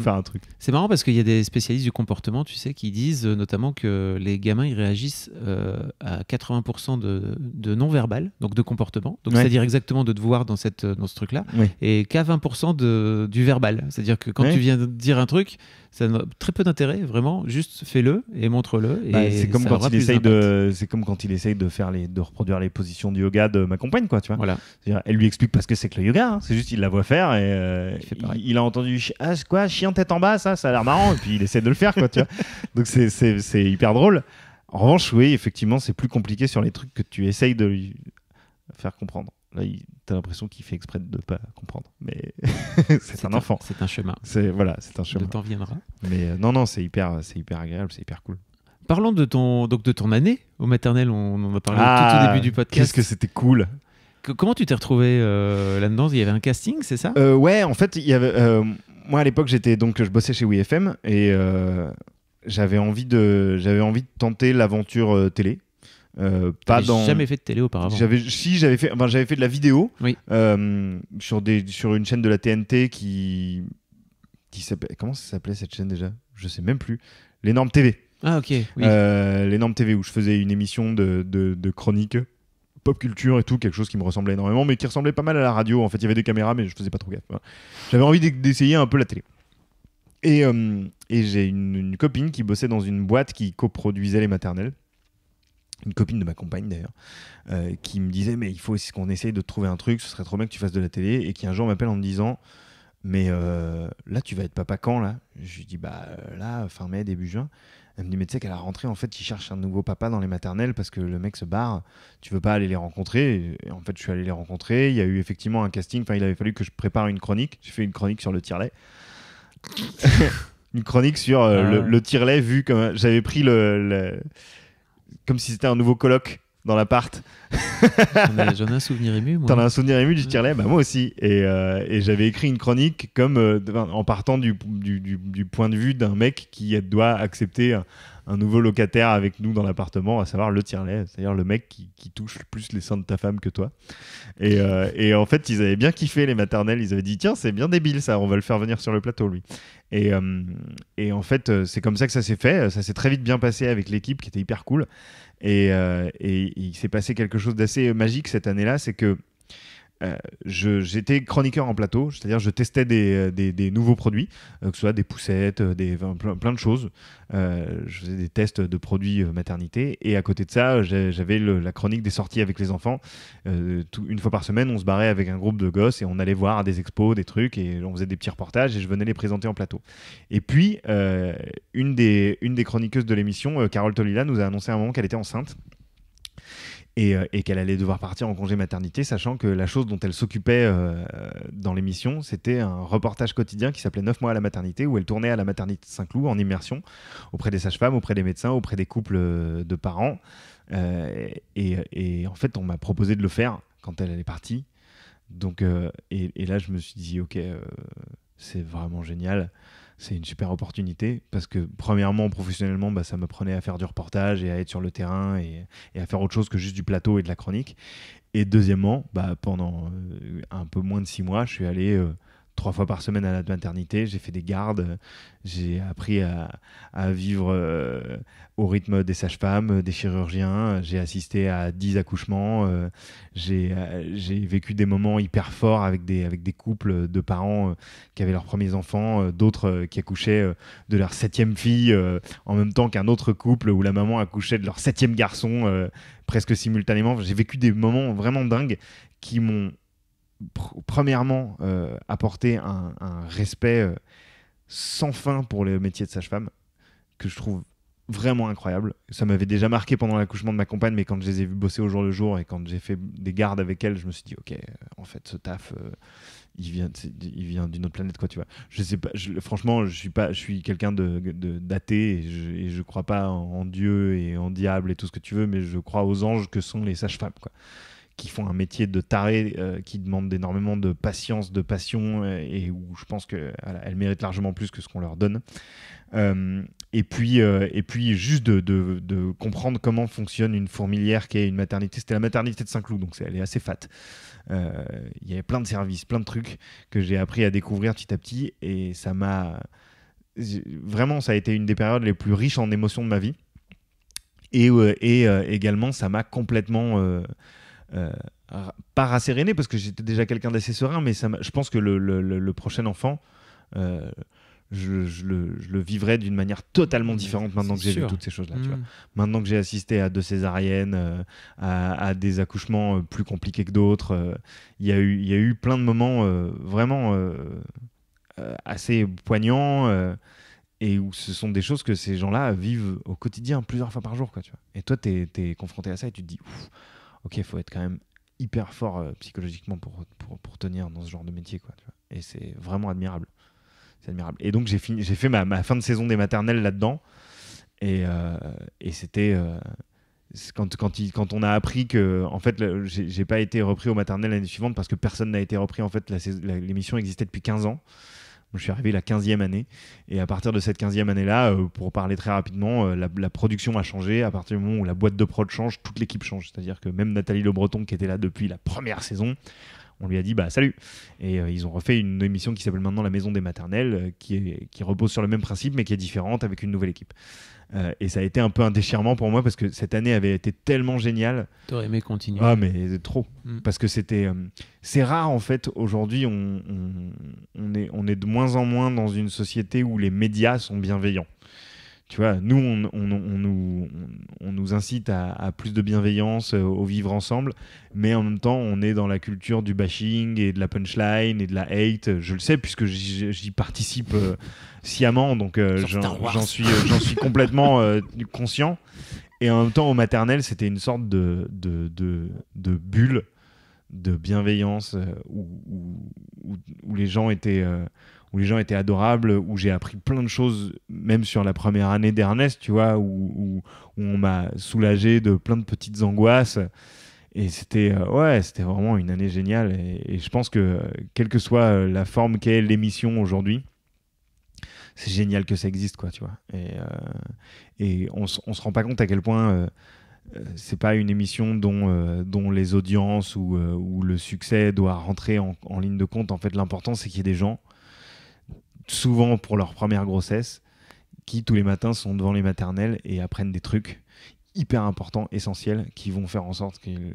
Speaker 2: c'est marrant parce qu'il y
Speaker 1: a des spécialistes du comportement, tu sais, qui disent euh, notamment que les gamins ils réagissent euh, à 80% de, non-verbal, donc de comportement, donc c'est-à-dire exactement de te voir dans, cette, dans ce truc-là, et qu'à 20% de, du verbal. C'est-à-dire que quand tu viens de dire un truc, ça a très peu d'intérêt, vraiment. Juste fais-le et montre-le. Bah, c'est comme, quand
Speaker 2: il essaye de, faire les, de reproduire les positions du yoga de ma compagne, quoi, tu vois. Voilà. Elle lui explique parce que c'est que le yoga, hein. c'est juste il la voit faire et euh, il, a entendu ah, quoi, chien tête en bas, ça, ça a l'air marrant, et puis il essaie de le faire, quoi, tu *laughs* Donc c'est hyper drôle. En revanche, oui, effectivement, c'est plus compliqué sur les trucs que tu essayes de lui faire comprendre. Là, t'as l'impression qu'il fait exprès de ne pas comprendre. Mais *laughs* c'est un, enfant. C'est un chemin. C'est voilà, c'est un chemin. Le temps viendra. Mais euh, non, non, c'est hyper, c'est hyper agréable, c'est hyper cool.
Speaker 1: Parlons de ton donc de ton année au maternel. On, en a parlé tout au ah, début du podcast. Qu'est-ce que c'était cool. comment tu t'es retrouvé euh, là-dedans Il y
Speaker 2: avait un casting, c'est ça euh, Ouais, en fait, il y avait. moi, à l'époque, j'étais donc je bossais chez WeFM et j'avais envie de j'avais envie de tenter l'aventure télé. Euh, jamais fait de télé auparavant. J'avais, si j'avais fait, enfin, j'avais fait de la vidéo euh, sur des, sur une chaîne de la TNT qui, qui s'appelait, comment ça s'appelait cette chaîne déjà Je sais même plus. L'énorme TV. Ah ok. Oui. Euh, l'énorme TV où je faisais une émission de, de, chronique pop culture et tout, quelque chose qui me ressemblait énormément, mais qui ressemblait pas mal à la radio. En fait, il y avait des caméras, mais je faisais pas trop gaffe. J'avais envie d'essayer un peu la télé. Et, euh, et j'ai une, une, copine qui bossait dans une boîte qui coproduisait les maternelles une copine de ma compagne d'ailleurs, euh, qui me disait mais il faut qu'on essaye de trouver un truc, ce serait trop bien que tu fasses de la télé, et qui un jour m'appelle en me disant mais euh, là tu vas être papa quand là Je lui dis bah euh, là fin mai début juin. Elle me dit mais tu sais qu'elle la rentrée en fait ils cherchent un nouveau papa dans les maternelles parce que le mec se barre, tu veux pas aller les rencontrer. Et en fait je suis allé les rencontrer, il y a eu effectivement un casting, enfin il avait fallu que je prépare une chronique, j'ai fais une chronique sur le tirelet. *laughs* une chronique sur ah. le, tirelet vu comme j'avais pris le comme si c'était un nouveau colloque dans l'appart. J'en ai, un souvenir ému. T'en as un souvenir ému du tirelet Bah, moi aussi. Euh, et, j'avais écrit une chronique comme euh, en partant du, point de vue d'un mec qui doit accepter un nouveau locataire avec nous dans l'appartement, à savoir le lait c'est-à-dire le mec qui, touche plus les seins de ta femme que toi. Euh, et, en fait, ils avaient bien kiffé les maternelles, ils avaient dit tiens, c'est bien débile ça, on va le faire venir sur le plateau lui. Et, euh, en fait, euh, c'est comme ça que ça s'est fait, ça s'est très vite bien passé avec l'équipe qui était hyper cool. et il s'est passé quelque chose d'assez magique cette année-là, c'est que euh, j'étais chroniqueur en plateau, c'est-à-dire je testais des, euh, nouveaux produits, euh, que ce soit des poussettes, des, plein, de choses. je faisais des tests de produits maternité et à côté de ça, j'avais la chronique des sorties avec les enfants. une fois par semaine, on se barrait avec un groupe de gosses et on allait voir des expos, des trucs et on faisait des petits reportages et je venais les présenter en plateau. Et puis, une, des, une des chroniqueuses de l'émission, Carole Tolila, nous a annoncé à un moment qu'elle était enceinte. Euh, et, qu'elle allait devoir partir en congé maternité, sachant que la chose dont elle s'occupait euh, dans l'émission, c'était un reportage quotidien qui s'appelait 9 mois à la maternité, où elle tournait à la maternité de Saint-Cloud en immersion auprès des sages-femmes, auprès des médecins, auprès des couples euh, de parents. et, en fait, on m'a proposé de le faire quand elle, allait partir. partie. Donc, et, et, là, je me suis dit, ok, c'est vraiment génial c'est une super opportunité parce que premièrement professionnellement bah, me prenait à faire du reportage et à être sur le terrain et, à faire autre chose que juste du plateau et de la chronique et deuxièmement bah, pendant euh, un peu moins de six mois je suis allé euh, trois fois par semaine à la maternité, j'ai fait des gardes, j'ai appris à, vivre euh, au rythme des sages-femmes, des chirurgiens, j'ai assisté à dix accouchements, euh, euh, j'ai vécu des moments hyper forts avec des, avec des couples de parents qui avaient leurs premiers enfants, d'autres qui accouchaient de leur septième fille en même temps qu'un autre couple où la maman accouchait de leur septième garçon presque simultanément. J'ai vécu des moments vraiment dingues qui m'ont premièrement euh, apporter un, respect euh, sans fin pour les métiers de sage-femme, que je trouve vraiment incroyable. Ça m'avait déjà marqué pendant l'accouchement de ma compagne, mais quand je les ai vus bosser au jour le jour et quand j'ai fait des gardes avec elle, je me suis dit, ok, euh, en fait, ce taf, il vient, il vient d'une autre planète, quoi, tu vois. Je sais pas, franchement, je suis pas, je suis quelqu'un de, d'athée et, je je, crois pas en, Dieu et en diable et tout ce que tu veux, mais je crois aux anges que sont les sages-femmes, quoi qui font un métier de taré euh, qui demandent énormément de patience, de passion euh, et, où je pense qu'elles méritent largement plus que ce qu'on leur donne. Euh, et, puis, et puis, juste de, comprendre comment fonctionne une fourmilière qui est une maternité. C'était la maternité de Saint-Cloud, donc elle est assez fat. Il y avait plein de services, plein de trucs que j'ai appris à découvrir petit à petit et ça m'a. Vraiment, ça a été une des périodes les plus riches en émotions de ma vie. Et, et également, ça m'a complètement par euh, pas rasséréné parce que j'étais déjà quelqu'un d'assez serein, mais je pense que le, prochain enfant, euh, je, le, je, vivrai d'une manière totalement différente maintenant que j'ai vu toutes ces choses-là. Hmm. Maintenant que j'ai assisté à deux césariennes, euh, à, des accouchements plus compliqués que d'autres, il y, a eu, y a eu plein de moments vraiment assez poignants et où ce sont des choses que ces gens-là vivent au quotidien plusieurs fois par jour. Quoi, tu Et toi, tu es, confronté à ça et tu te dis, ouf, ok, faut être quand même hyper fort euh, psychologiquement pour, pour, tenir dans ce genre de métier. Quoi, Et c'est vraiment admirable. C'est admirable. Et donc, j'ai fait ma, fin de saison des maternelles là-dedans. Et, euh, et c'était. Euh, quand, quand, quand, on a appris que, en fait, j'ai pas été repris au maternel l'année suivante parce que personne n'a été repris. En fait, l'émission existait depuis 15 ans. Je suis arrivé la 15e année. Et à partir de cette 15e année-là, euh, pour parler très rapidement, euh, la, production a changé. À partir du moment où la boîte de prod change, toute l'équipe change. C'est-à-dire que même Nathalie Le Breton, qui était là depuis la première saison, on lui a dit bah salut et euh, ils ont refait une émission qui s'appelle maintenant la maison des maternelles qui repose sur le même principe mais qui est différente avec une nouvelle équipe euh, et ça a été un peu un déchirement pour moi parce que cette année avait été tellement géniale. T'aurais aimé continuer. Ah, mais trop. Mm. Parce que c'était. Euh, c'est rare en fait. Aujourd'hui, on est de moins en moins dans une société où les médias sont bienveillants tu vois, nous, on, on, nous, on nous, incite à, plus de bienveillance, euh, au vivre ensemble, mais en même temps, on est dans la culture du bashing et de la punchline et de la hate. Je le sais, puisque j'y participe euh, sciemment, donc euh, j'en suis, j'en suis complètement conscient. Et en même temps, au maternel, c'était une sorte de, de, de, de, bulle de bienveillance où, où les gens étaient où les gens étaient adorables, où j'ai appris plein de choses, même sur la première année d'Ernest, tu vois, où, on m'a soulagé de plein de petites angoisses. Et c'était euh, ouais, c'était vraiment une année géniale. Et, je pense que, quelle que soit euh, la forme qu'est l'émission aujourd'hui, c'est génial que ça existe, quoi, tu vois. Et, euh, et on, ne se rend pas compte à quel point c'est pas une émission dont, dont les audiences ou, le succès doit rentrer en, en, ligne de compte. En fait, l'important, c'est qu'il y ait des gens souvent pour leur première grossesse, qui tous les matins sont devant les maternelles et apprennent des trucs hyper importants, essentiels, qui vont faire en sorte qu'ils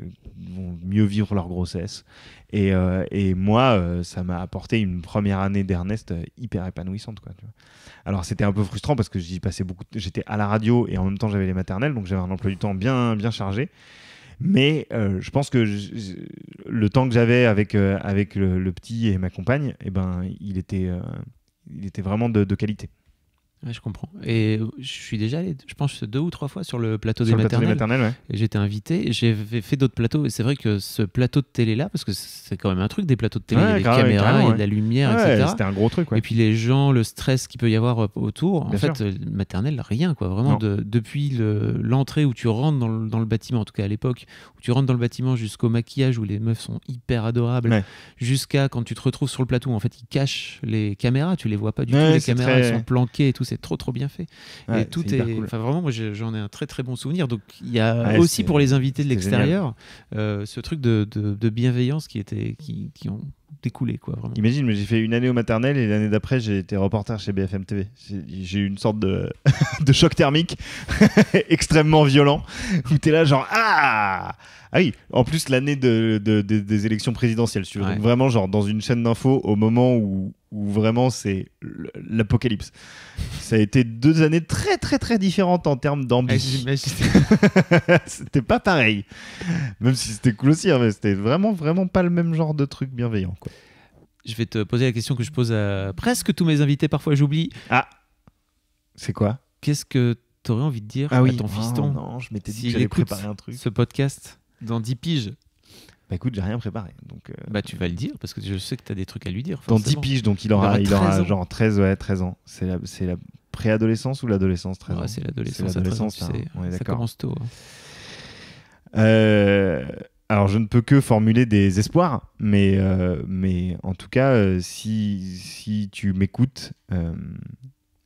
Speaker 2: vont mieux vivre leur grossesse. Et, euh, moi, euh, ça m'a apporté une première année d'Ernest euh, hyper épanouissante. Quoi, Alors c'était un peu frustrant parce que j'y passais beaucoup, j'étais à la radio et en même temps j'avais les maternelles, donc j'avais un emploi du temps bien, bien chargé. Mais je pense que le temps que j'avais avec, avec le, petit et ma compagne, eh ben, il était il était vraiment de, qualité
Speaker 1: je comprends. Et euh, je suis déjà allé, je pense, deux ou trois fois sur le plateau, des, maternelles. J'étais invité, j'ai fait d'autres plateaux. Et c'est vrai que ce plateau de télé-là, parce que c'est quand même un truc des plateaux de télé, il y a des caméras, et de la lumière, etc. C'était un gros truc. Et puis les gens, le stress qu'il peut y avoir euh, autour. En fait, euh, maternelle, rien. quoi. Vraiment, de, depuis l'entrée où tu rentres dans le, bâtiment, en tout cas à l'époque, où tu rentres dans le bâtiment jusqu'au maquillage où les meufs sont hyper adorables, jusqu'à quand tu te retrouves sur le plateau où en fait ils cachent les caméras, tu les vois pas du tout, les caméras sont planquées et tout c'est trop trop bien fait. et tout est. vraiment, moi j'en ai un très très bon souvenir. Donc il y a aussi pour les invités de l'extérieur euh, ce truc de, bienveillance qui était qui, qui ont découlé. Quoi,
Speaker 2: vraiment. Imagine, mais j'ai fait une année au maternel et l'année d'après, j'ai été reporter chez BFM TV. J'ai eu une sorte de, *laughs* choc thermique *laughs* extrêmement violent où t'es là, genre Ah Ah oui, en plus, l'année des élections présidentielles. Tu vraiment, genre dans une chaîne d'info, au moment où, vraiment c'est l'apocalypse. Ça a été deux années très très très différentes en termes d'ambition. *laughs* c'était pas pareil. Même si c'était cool aussi, hein, mais c'était vraiment vraiment pas le même genre de truc bienveillant
Speaker 1: je vais te poser la question que je pose à presque tous mes invités, parfois j'oublie.
Speaker 2: Ah C'est quoi
Speaker 1: Qu'est-ce que tu aurais envie de dire ah oui. à ton oh, fiston oh, Non, je m'étais dit que j'allais préparer un truc. Ce podcast dans 10 piges. Bah écoute, j'ai rien préparé. Donc euh, Bah tu vas le dire parce que je sais que tu as des trucs à lui dire. Dans 10 piges, donc il aura, bah, il aura, genre
Speaker 2: 13, ouais, 13 ans. C'est la, la préadolescence ou l'adolescence 13 ouais, C'est l'adolescence. l'adolescence, hein. ça commence tôt. Hein. Euh, alors je ne peux que formuler des espoirs, mais, euh, mais en tout cas, euh, si, si, tu m'écoutes, euh,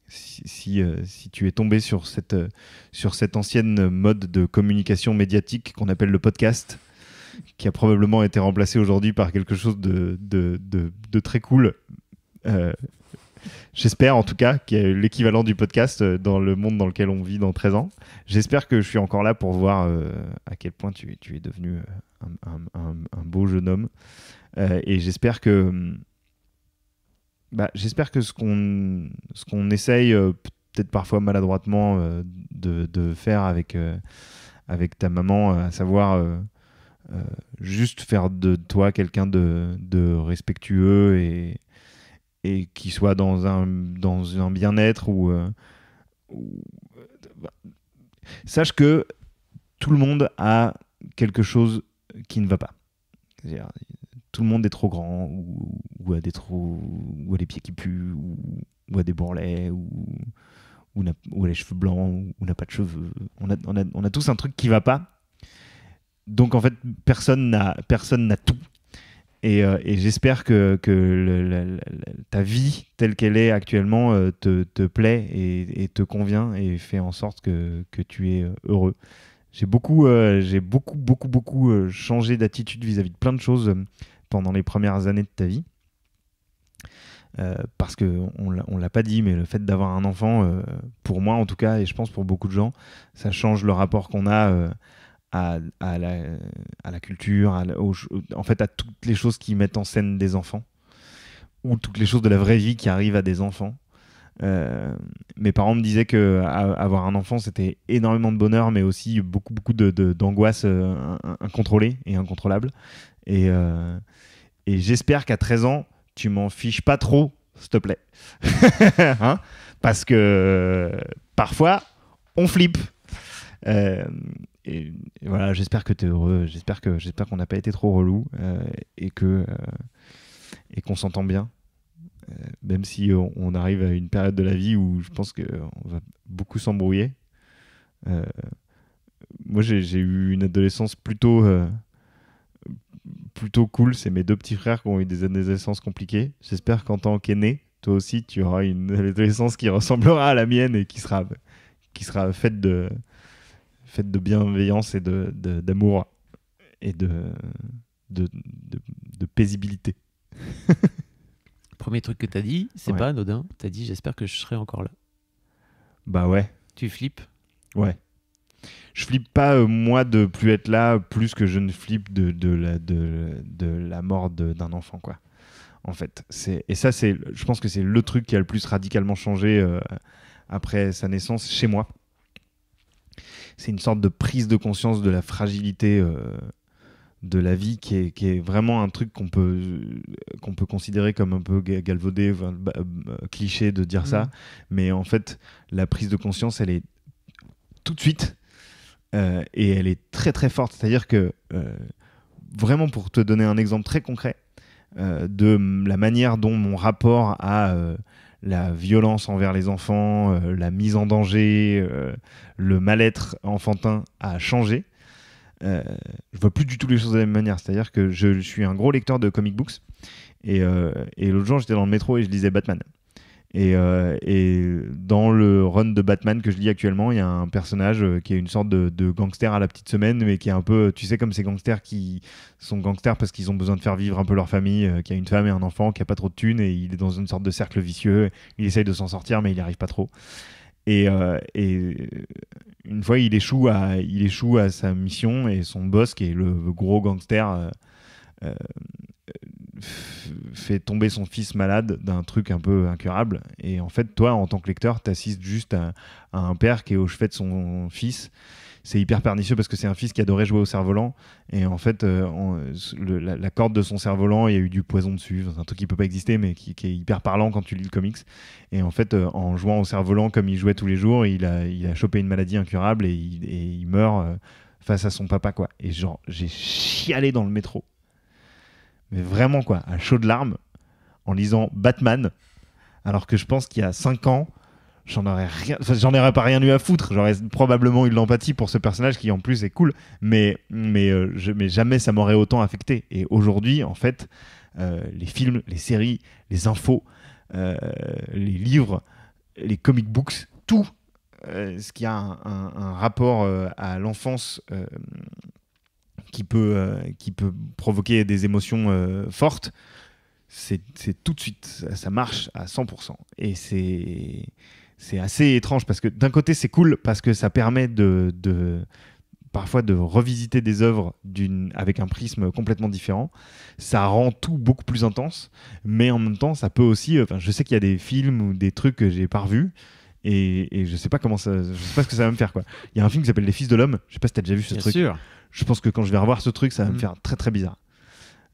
Speaker 2: si, si, tu es tombé sur cette, sur cette ancienne mode de communication médiatique qu'on appelle le podcast, qui a probablement été remplacé aujourd'hui par quelque chose de, de très cool, J'espère en tout cas qu'il y a l'équivalent du podcast euh, dans le monde dans lequel on vit dans 13 ans. J'espère que je suis encore là pour voir euh, à quel point tu, es devenu euh, un, beau jeune homme. et j'espère que, hum, bah, j'espère que ce qu'on, ce qu'on essaye peut-être parfois maladroitement de, faire avec, avec ta maman, à savoir juste faire de toi quelqu'un de, de respectueux et et qui soit dans un, dans un bien-être ou, euh, euh, sache que tout le monde a quelque chose qui ne va pas. Tout le monde est trop grand ou, a des trop ou a les pieds qui puent ou, a des bourrelets ou ou, a, les cheveux blancs ou n'a pas de cheveux. On a, on a, on a tous un truc qui ne va pas. Donc en fait personne n'a personne n'a tout euh, et, j'espère que, ta vie telle qu'elle est actuellement euh, te, plaît et, te convient et fait en sorte que, tu es euh, heureux. J'ai beaucoup, j'ai beaucoup, beaucoup, beaucoup changé d'attitude vis-à-vis de plein de choses pendant les premières années de ta vie. parce qu'on on l'a pas dit, mais le fait d'avoir un enfant, pour moi en tout cas, et je pense pour beaucoup de gens, ça change le rapport qu'on a à, à, la, culture, en fait à toutes les choses qui mettent en scène des enfants, ou toutes les choses de la vraie vie qui arrivent à des enfants. Euh, mes parents me disaient que avoir un enfant c'était énormément de bonheur, mais aussi beaucoup beaucoup d'angoisse de, de, euh, incontrôlée et incontrôlable. Et, euh, j'espère qu'à 13 ans, tu m'en fiches pas trop, s'il te plaît, *laughs* hein parce que parfois on flippe et, voilà, j'espère que tu es heureux, j'espère que j'espère qu'on n'a pas été trop relou euh, et que euh, et qu'on s'entend bien. Euh, même si on, arrive à une période de la vie où je pense qu'on va beaucoup s'embrouiller. moi, j'ai eu une adolescence plutôt, plutôt cool. C'est mes deux petits frères qui ont eu des adolescences compliquées. J'espère qu'en tant qu'aîné, toi aussi, tu auras une adolescence qui ressemblera à la mienne et qui sera, qui sera faite de, fait de bienveillance et d'amour et de, de, de paisibilité. *laughs*
Speaker 1: Premier truc que tu as dit, c'est pas anodin. Tu as dit j'espère que je serai encore là. Bah ouais. Tu flippes
Speaker 2: Ouais. Je flippe pas, euh, moi, de plus être là, plus que je ne flippe de, la, de, la mort d'un enfant, quoi. En fait. Et ça, je pense que c'est le truc qui a le plus radicalement changé euh, après sa naissance chez moi c'est une sorte de prise de conscience de la fragilité euh, de la vie qui est, vraiment un truc qu'on peut, qu'on peut considérer comme un peu galvaudé, bah, euh, cliché de dire ça. Mm. Mais en fait, la prise de conscience, elle est tout de suite euh, et elle est très très forte. C'est-à-dire que, vraiment pour te donner un exemple très concret, de la manière dont mon rapport à la violence envers les enfants, euh, la mise en danger, euh, le mal-être enfantin a changé. Euh, je vois plus du tout les choses de la même manière. C'est-à-dire que je, suis un gros lecteur de comic books. Et, et l'autre jour, j'étais dans le métro et je lisais Batman. Et, euh, et, dans le run de Batman que je lis actuellement, il y a un personnage euh, qui est une sorte de, gangster à la petite semaine, mais qui est un peu, euh, tu sais, comme ces gangsters qui sont gangsters parce qu'ils ont besoin de faire vivre un peu leur famille, qui a une femme et un enfant, qui a pas trop de thunes, et il est dans une sorte de cercle vicieux. Il essaye de s'en sortir, mais il n'y arrive pas trop. Et, une fois, il échoue, à, il échoue à sa mission, et son boss, qui est le, le gros gangster fait tomber son fils malade d'un truc un peu incurable. Et en fait, toi, en tant que lecteur, assistes juste à, un père qui est au chevet de son fils. C'est hyper pernicieux parce que c'est un fils qui adorait jouer au cerf-volant. Et en fait, euh, la, corde de son cerf-volant, il y a eu du poison dessus. un truc qui peut pas exister, mais qui, est hyper parlant quand tu lis le comics. Et en fait, euh, en jouant au cerf-volant comme il jouait tous les jours, il a, il a chopé une maladie incurable et il, meurt. Euh, face à son papa quoi et genre j'ai chialé dans le métro mais vraiment quoi, à chaud de larmes, en lisant Batman, alors que je pense qu'il y a 5 ans, j'en aurais rien, j'en aurais pas rien eu à foutre. J'aurais probablement eu de l'empathie pour ce personnage qui en plus est cool, mais mais, euh, je, mais jamais ça m'aurait autant affecté. Et aujourd'hui, en fait, euh, les films, les séries, les infos, euh, les livres, les comic books, tout ce qui a un rapport à l'enfance qui peut, euh, qui peut provoquer des émotions euh, fortes, c'est tout de suite, ça, marche à 100%. Et c'est c'est assez étrange parce que d'un côté c'est cool parce que ça permet de, de parfois de revisiter des œuvres avec un prisme complètement différent. Ça rend tout beaucoup plus intense, mais en même temps ça peut aussi. Euh, enfin, je sais qu'il y a des films ou des trucs que j'ai pas revus. Et, je sais pas comment ça, je sais pas ce que ça va me faire quoi. Il y a un film qui s'appelle Les Fils de l'homme. Je sais pas si as déjà vu ce truc je pense que quand je vais revoir ce truc, ça va me mm. faire très très bizarre.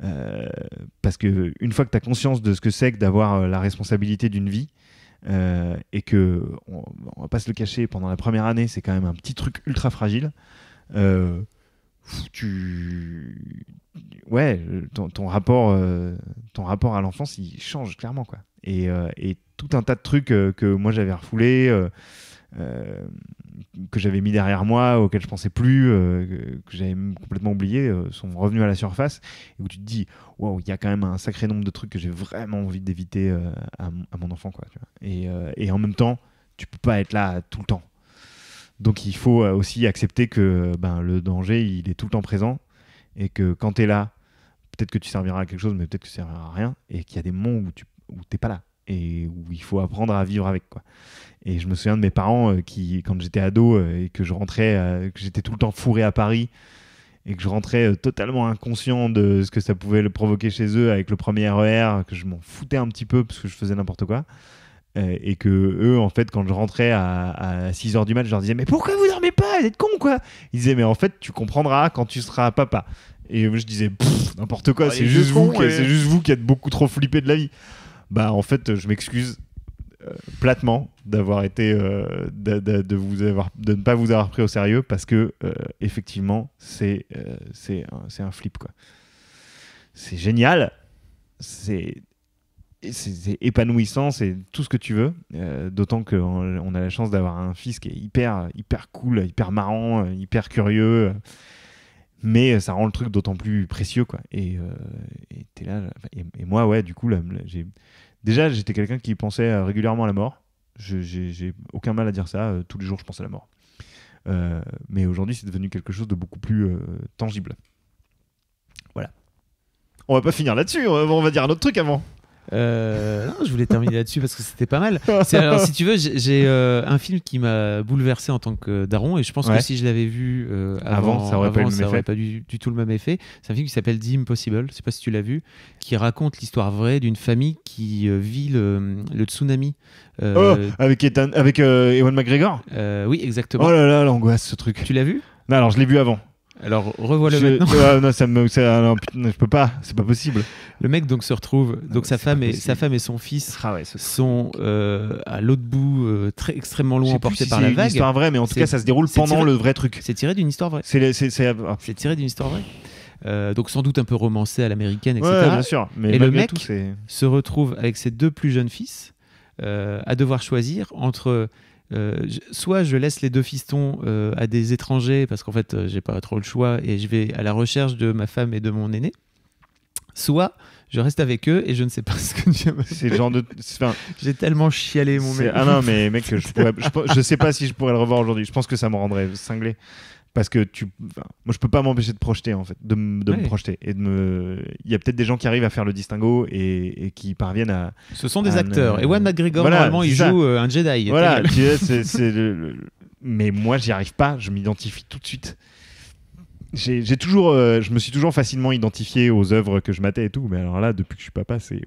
Speaker 2: Euh, parce que une fois que tu as conscience de ce que c'est que d'avoir euh, la responsabilité d'une vie, euh, et que on, va pas se le cacher, pendant la première année, c'est quand même un petit truc ultra fragile. tu ouais ton, rapport ton rapport à l'enfance il change clairement quoi et, tout un tas de trucs que moi j'avais refoulés que j'avais mis derrière moi, auxquels je pensais plus, euh, que, j'avais complètement oublié, euh, sont revenus à la surface. Et où tu te dis, waouh, il y a quand même un sacré nombre de trucs que j'ai vraiment envie d'éviter euh, à, mon enfant. Quoi, Et, en même temps, tu peux pas être là tout le temps. Donc il faut aussi accepter que ben, le danger, il est tout le temps présent. Et que quand tu es là, peut-être que tu serviras à quelque chose, mais peut-être que tu serviras à rien. Et qu'il y a des moments où tu n'es pas là et où il faut apprendre à vivre avec quoi. Et je me souviens de mes parents euh, qui, quand j'étais ado euh, et que je rentrais, euh, que j'étais tout le temps fourré à Paris et que je rentrais totalement inconscient de ce que ça pouvait le provoquer chez eux avec le premier RER, e que je m'en foutais un petit peu parce que je faisais n'importe quoi. et que eux, en fait, quand je rentrais à, 6 h du mat, je leur disais Mais pourquoi vous dormez pas Vous êtes con quoi Ils disaient Mais en fait, tu comprendras quand tu seras papa. Et je disais N'importe quoi, ah, c'est juste, vous, c'est juste vous qui êtes beaucoup trop flippé de la vie. Bah, en fait, je m'excuse euh, platement d'avoir été euh, de, vous avoir de ne pas vous avoir pris au sérieux parce que euh, effectivement c'est c'est un, flip quoi c'est génial c'est épanouissant c'est tout ce que tu veux d'autant qu'on on a la chance d'avoir un fils qui est hyper hyper cool hyper marrant hyper curieux mais ça rend le truc d'autant plus précieux quoi et euh, là et, moi ouais du coup là, j'ai déjà j'étais quelqu'un qui pensait euh, régulièrement à la mort j'ai aucun mal à dire ça euh, tous les jours je pense à la mort mais aujourd'hui c'est devenu quelque chose de beaucoup plus tangible voilà on va pas finir là-dessus on va dire un autre truc avant
Speaker 1: euh, non, je voulais terminer là-dessus parce que c'était pas mal. *laughs* si tu veux, j'ai euh, un film qui m'a bouleversé en tant que daron et je pense que si je l'avais vu euh, avant, ça aurait pas, du, tout le même effet. C'est un film qui s'appelle The Impossible, je sais pas si tu l'as vu, qui raconte l'histoire vraie d'une famille qui vit le, tsunami. Oh,
Speaker 2: avec avec Ewan McGregor Oui, exactement. Oh là là, l'angoisse, ce truc. Tu l'as vu non, alors je l'ai vu avant. Alors revois le non, ça me, je peux pas, c'est pas possible. Le mec donc se retrouve, ah donc sa femme
Speaker 1: et sa femme et son fils ah sont euh, à l'autre bout, euh, très extrêmement loin, emportés par la vague. C'est une histoire mais en tout cas ça se déroule pendant le vrai truc. C'est tiré d'une histoire vraie. C'est ah. tiré d'une histoire vraie. Euh, donc sans doute un peu romancé à l'américaine, etc. sûr. Mais et le mec se retrouve avec ses deux plus jeunes fils à devoir choisir entre euh, soit je laisse les deux fistons euh, à des étrangers parce qu'en fait euh, j'ai pas trop le choix et je vais à la recherche de ma femme et de mon aîné, soit je reste avec eux et je ne sais pas *laughs* ce que
Speaker 2: tu me C'est genre de. J'ai tellement chialé mon mec. Ah non, mais *laughs* mec, je, je, sais pas si je pourrais le revoir aujourd'hui. Je pense que ça me rendrait cinglé parce que tu moi je peux pas m'empêcher de projeter en fait de, de me projeter et de me il y a peut-être des gens qui arrivent à faire le distinguo et, et qui parviennent à ce sont des acteurs et Ewan McGregor normalement il joue euh, un Jedi voilà tu *laughs* mais moi j'y arrive pas je m'identifie tout de suite j'ai toujours euh, je me suis toujours facilement identifié aux œuvres que je matais et tout mais alors là depuis que je suis papa c'est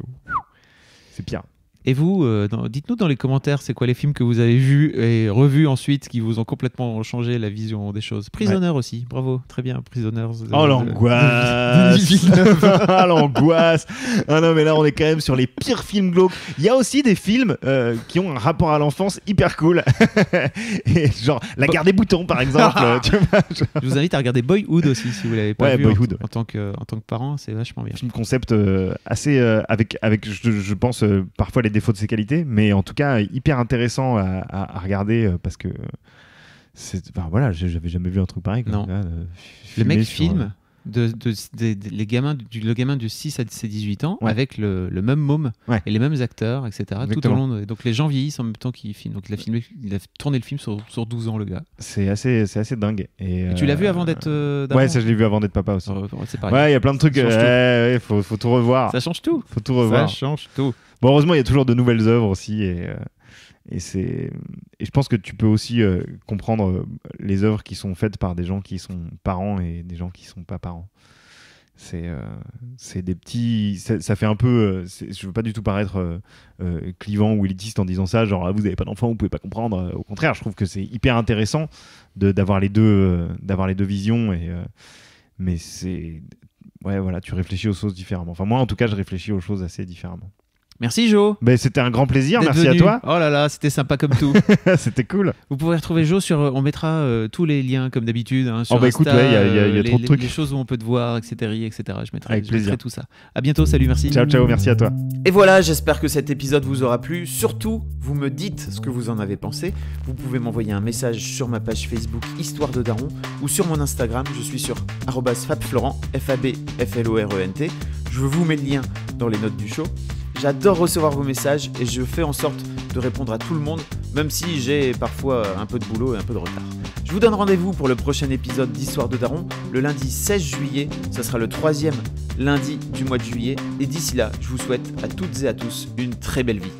Speaker 2: c'est pire
Speaker 1: et vous, euh, dites-nous dans les commentaires, c'est quoi les films que vous avez vus et revus ensuite qui vous ont complètement changé la vision des choses. Prisoner
Speaker 2: aussi, bravo, très
Speaker 1: bien, Prisoners. oh euh, l'angoisse Oh *laughs* *laughs* l'angoisse
Speaker 2: Ah non mais là on est quand même sur les pires films glauques. Il y a aussi des films euh, qui ont un rapport à l'enfance hyper cool. *laughs* et genre La Garde des Boutons par exemple.
Speaker 1: Je vous invite à regarder Boyhood aussi si vous l'avez pas vu Boyhood,
Speaker 2: en, tant que, en tant que parent, c'est vachement bien. Film concept assez avec, avec je, je pense parfois les défauts de ses qualités, mais en tout cas hyper intéressant à, regarder euh, parce que c'est, voilà, j'avais jamais vu un truc pareil. Non. Euh, le mec filme
Speaker 1: euh, de, les gamins le gamin du 6 à ses 18 ans avec le, même môme et les mêmes acteurs, etc. Tout au long donc les gens vieillissent en même temps qu'ils filment. Donc il a, filmé, il a tourné le film
Speaker 2: sur, 12 ans, le gars. C'est assez, c'est assez dingue. Et, tu l'as vu avant d'être. ouais, ça je l'ai vu avant d'être papa aussi. Ouais, il y a plein de trucs. il faut, faut, tout revoir. Ça change tout. faut tout revoir. Ça change tout heureusement, il y a toujours de nouvelles œuvres aussi. Et, euh, et, c'est... et je pense que tu peux aussi euh, comprendre euh, les œuvres qui sont faites par des gens qui sont parents et des gens qui sont pas parents. C'est, c'est des petits. Ça, fait un peu. je veux pas du tout paraître clivant ou élitiste en disant ça, genre ah, vous n'avez pas d'enfant, vous pouvez pas comprendre. Au contraire, je trouve que c'est hyper intéressant de, d'avoir les deux, d'avoir les deux visions. Et, mais c'est ouais voilà tu réfléchis aux choses différemment enfin moi en tout cas je réfléchis aux choses assez différemment Merci Jo. Mais c'était un grand plaisir, merci à toi.
Speaker 1: Oh là là, c'était sympa comme tout.
Speaker 2: *laughs* c'était cool. Vous
Speaker 1: pouvez retrouver Jo sur, euh, on mettra euh, tous les liens comme d'habitude. Hein, oh bah écoute, il y a, y a euh, trop de trucs. Les choses où on peut te voir, etc. etc. Je mettrai, tout ça. À bientôt, salut, merci. Ciao, ciao, merci à toi. Et voilà, j'espère que cet épisode vous aura plu. Surtout, vous me dites ce que vous en avez pensé. Vous pouvez m'envoyer un message sur ma page Facebook Histoire de Daron ou sur mon Instagram. Je suis sur @fabflorent, F e Je vous mets le lien dans les notes du show. J'adore recevoir vos messages et je fais en sorte de répondre à tout le monde, même si j'ai parfois un peu de boulot et un peu de retard. Je vous donne rendez-vous pour le prochain épisode d'Histoire de Daron, le lundi 16 juillet, Ce sera le troisième lundi du mois de juillet, et d'ici là, je vous souhaite à toutes et à tous une très belle vie.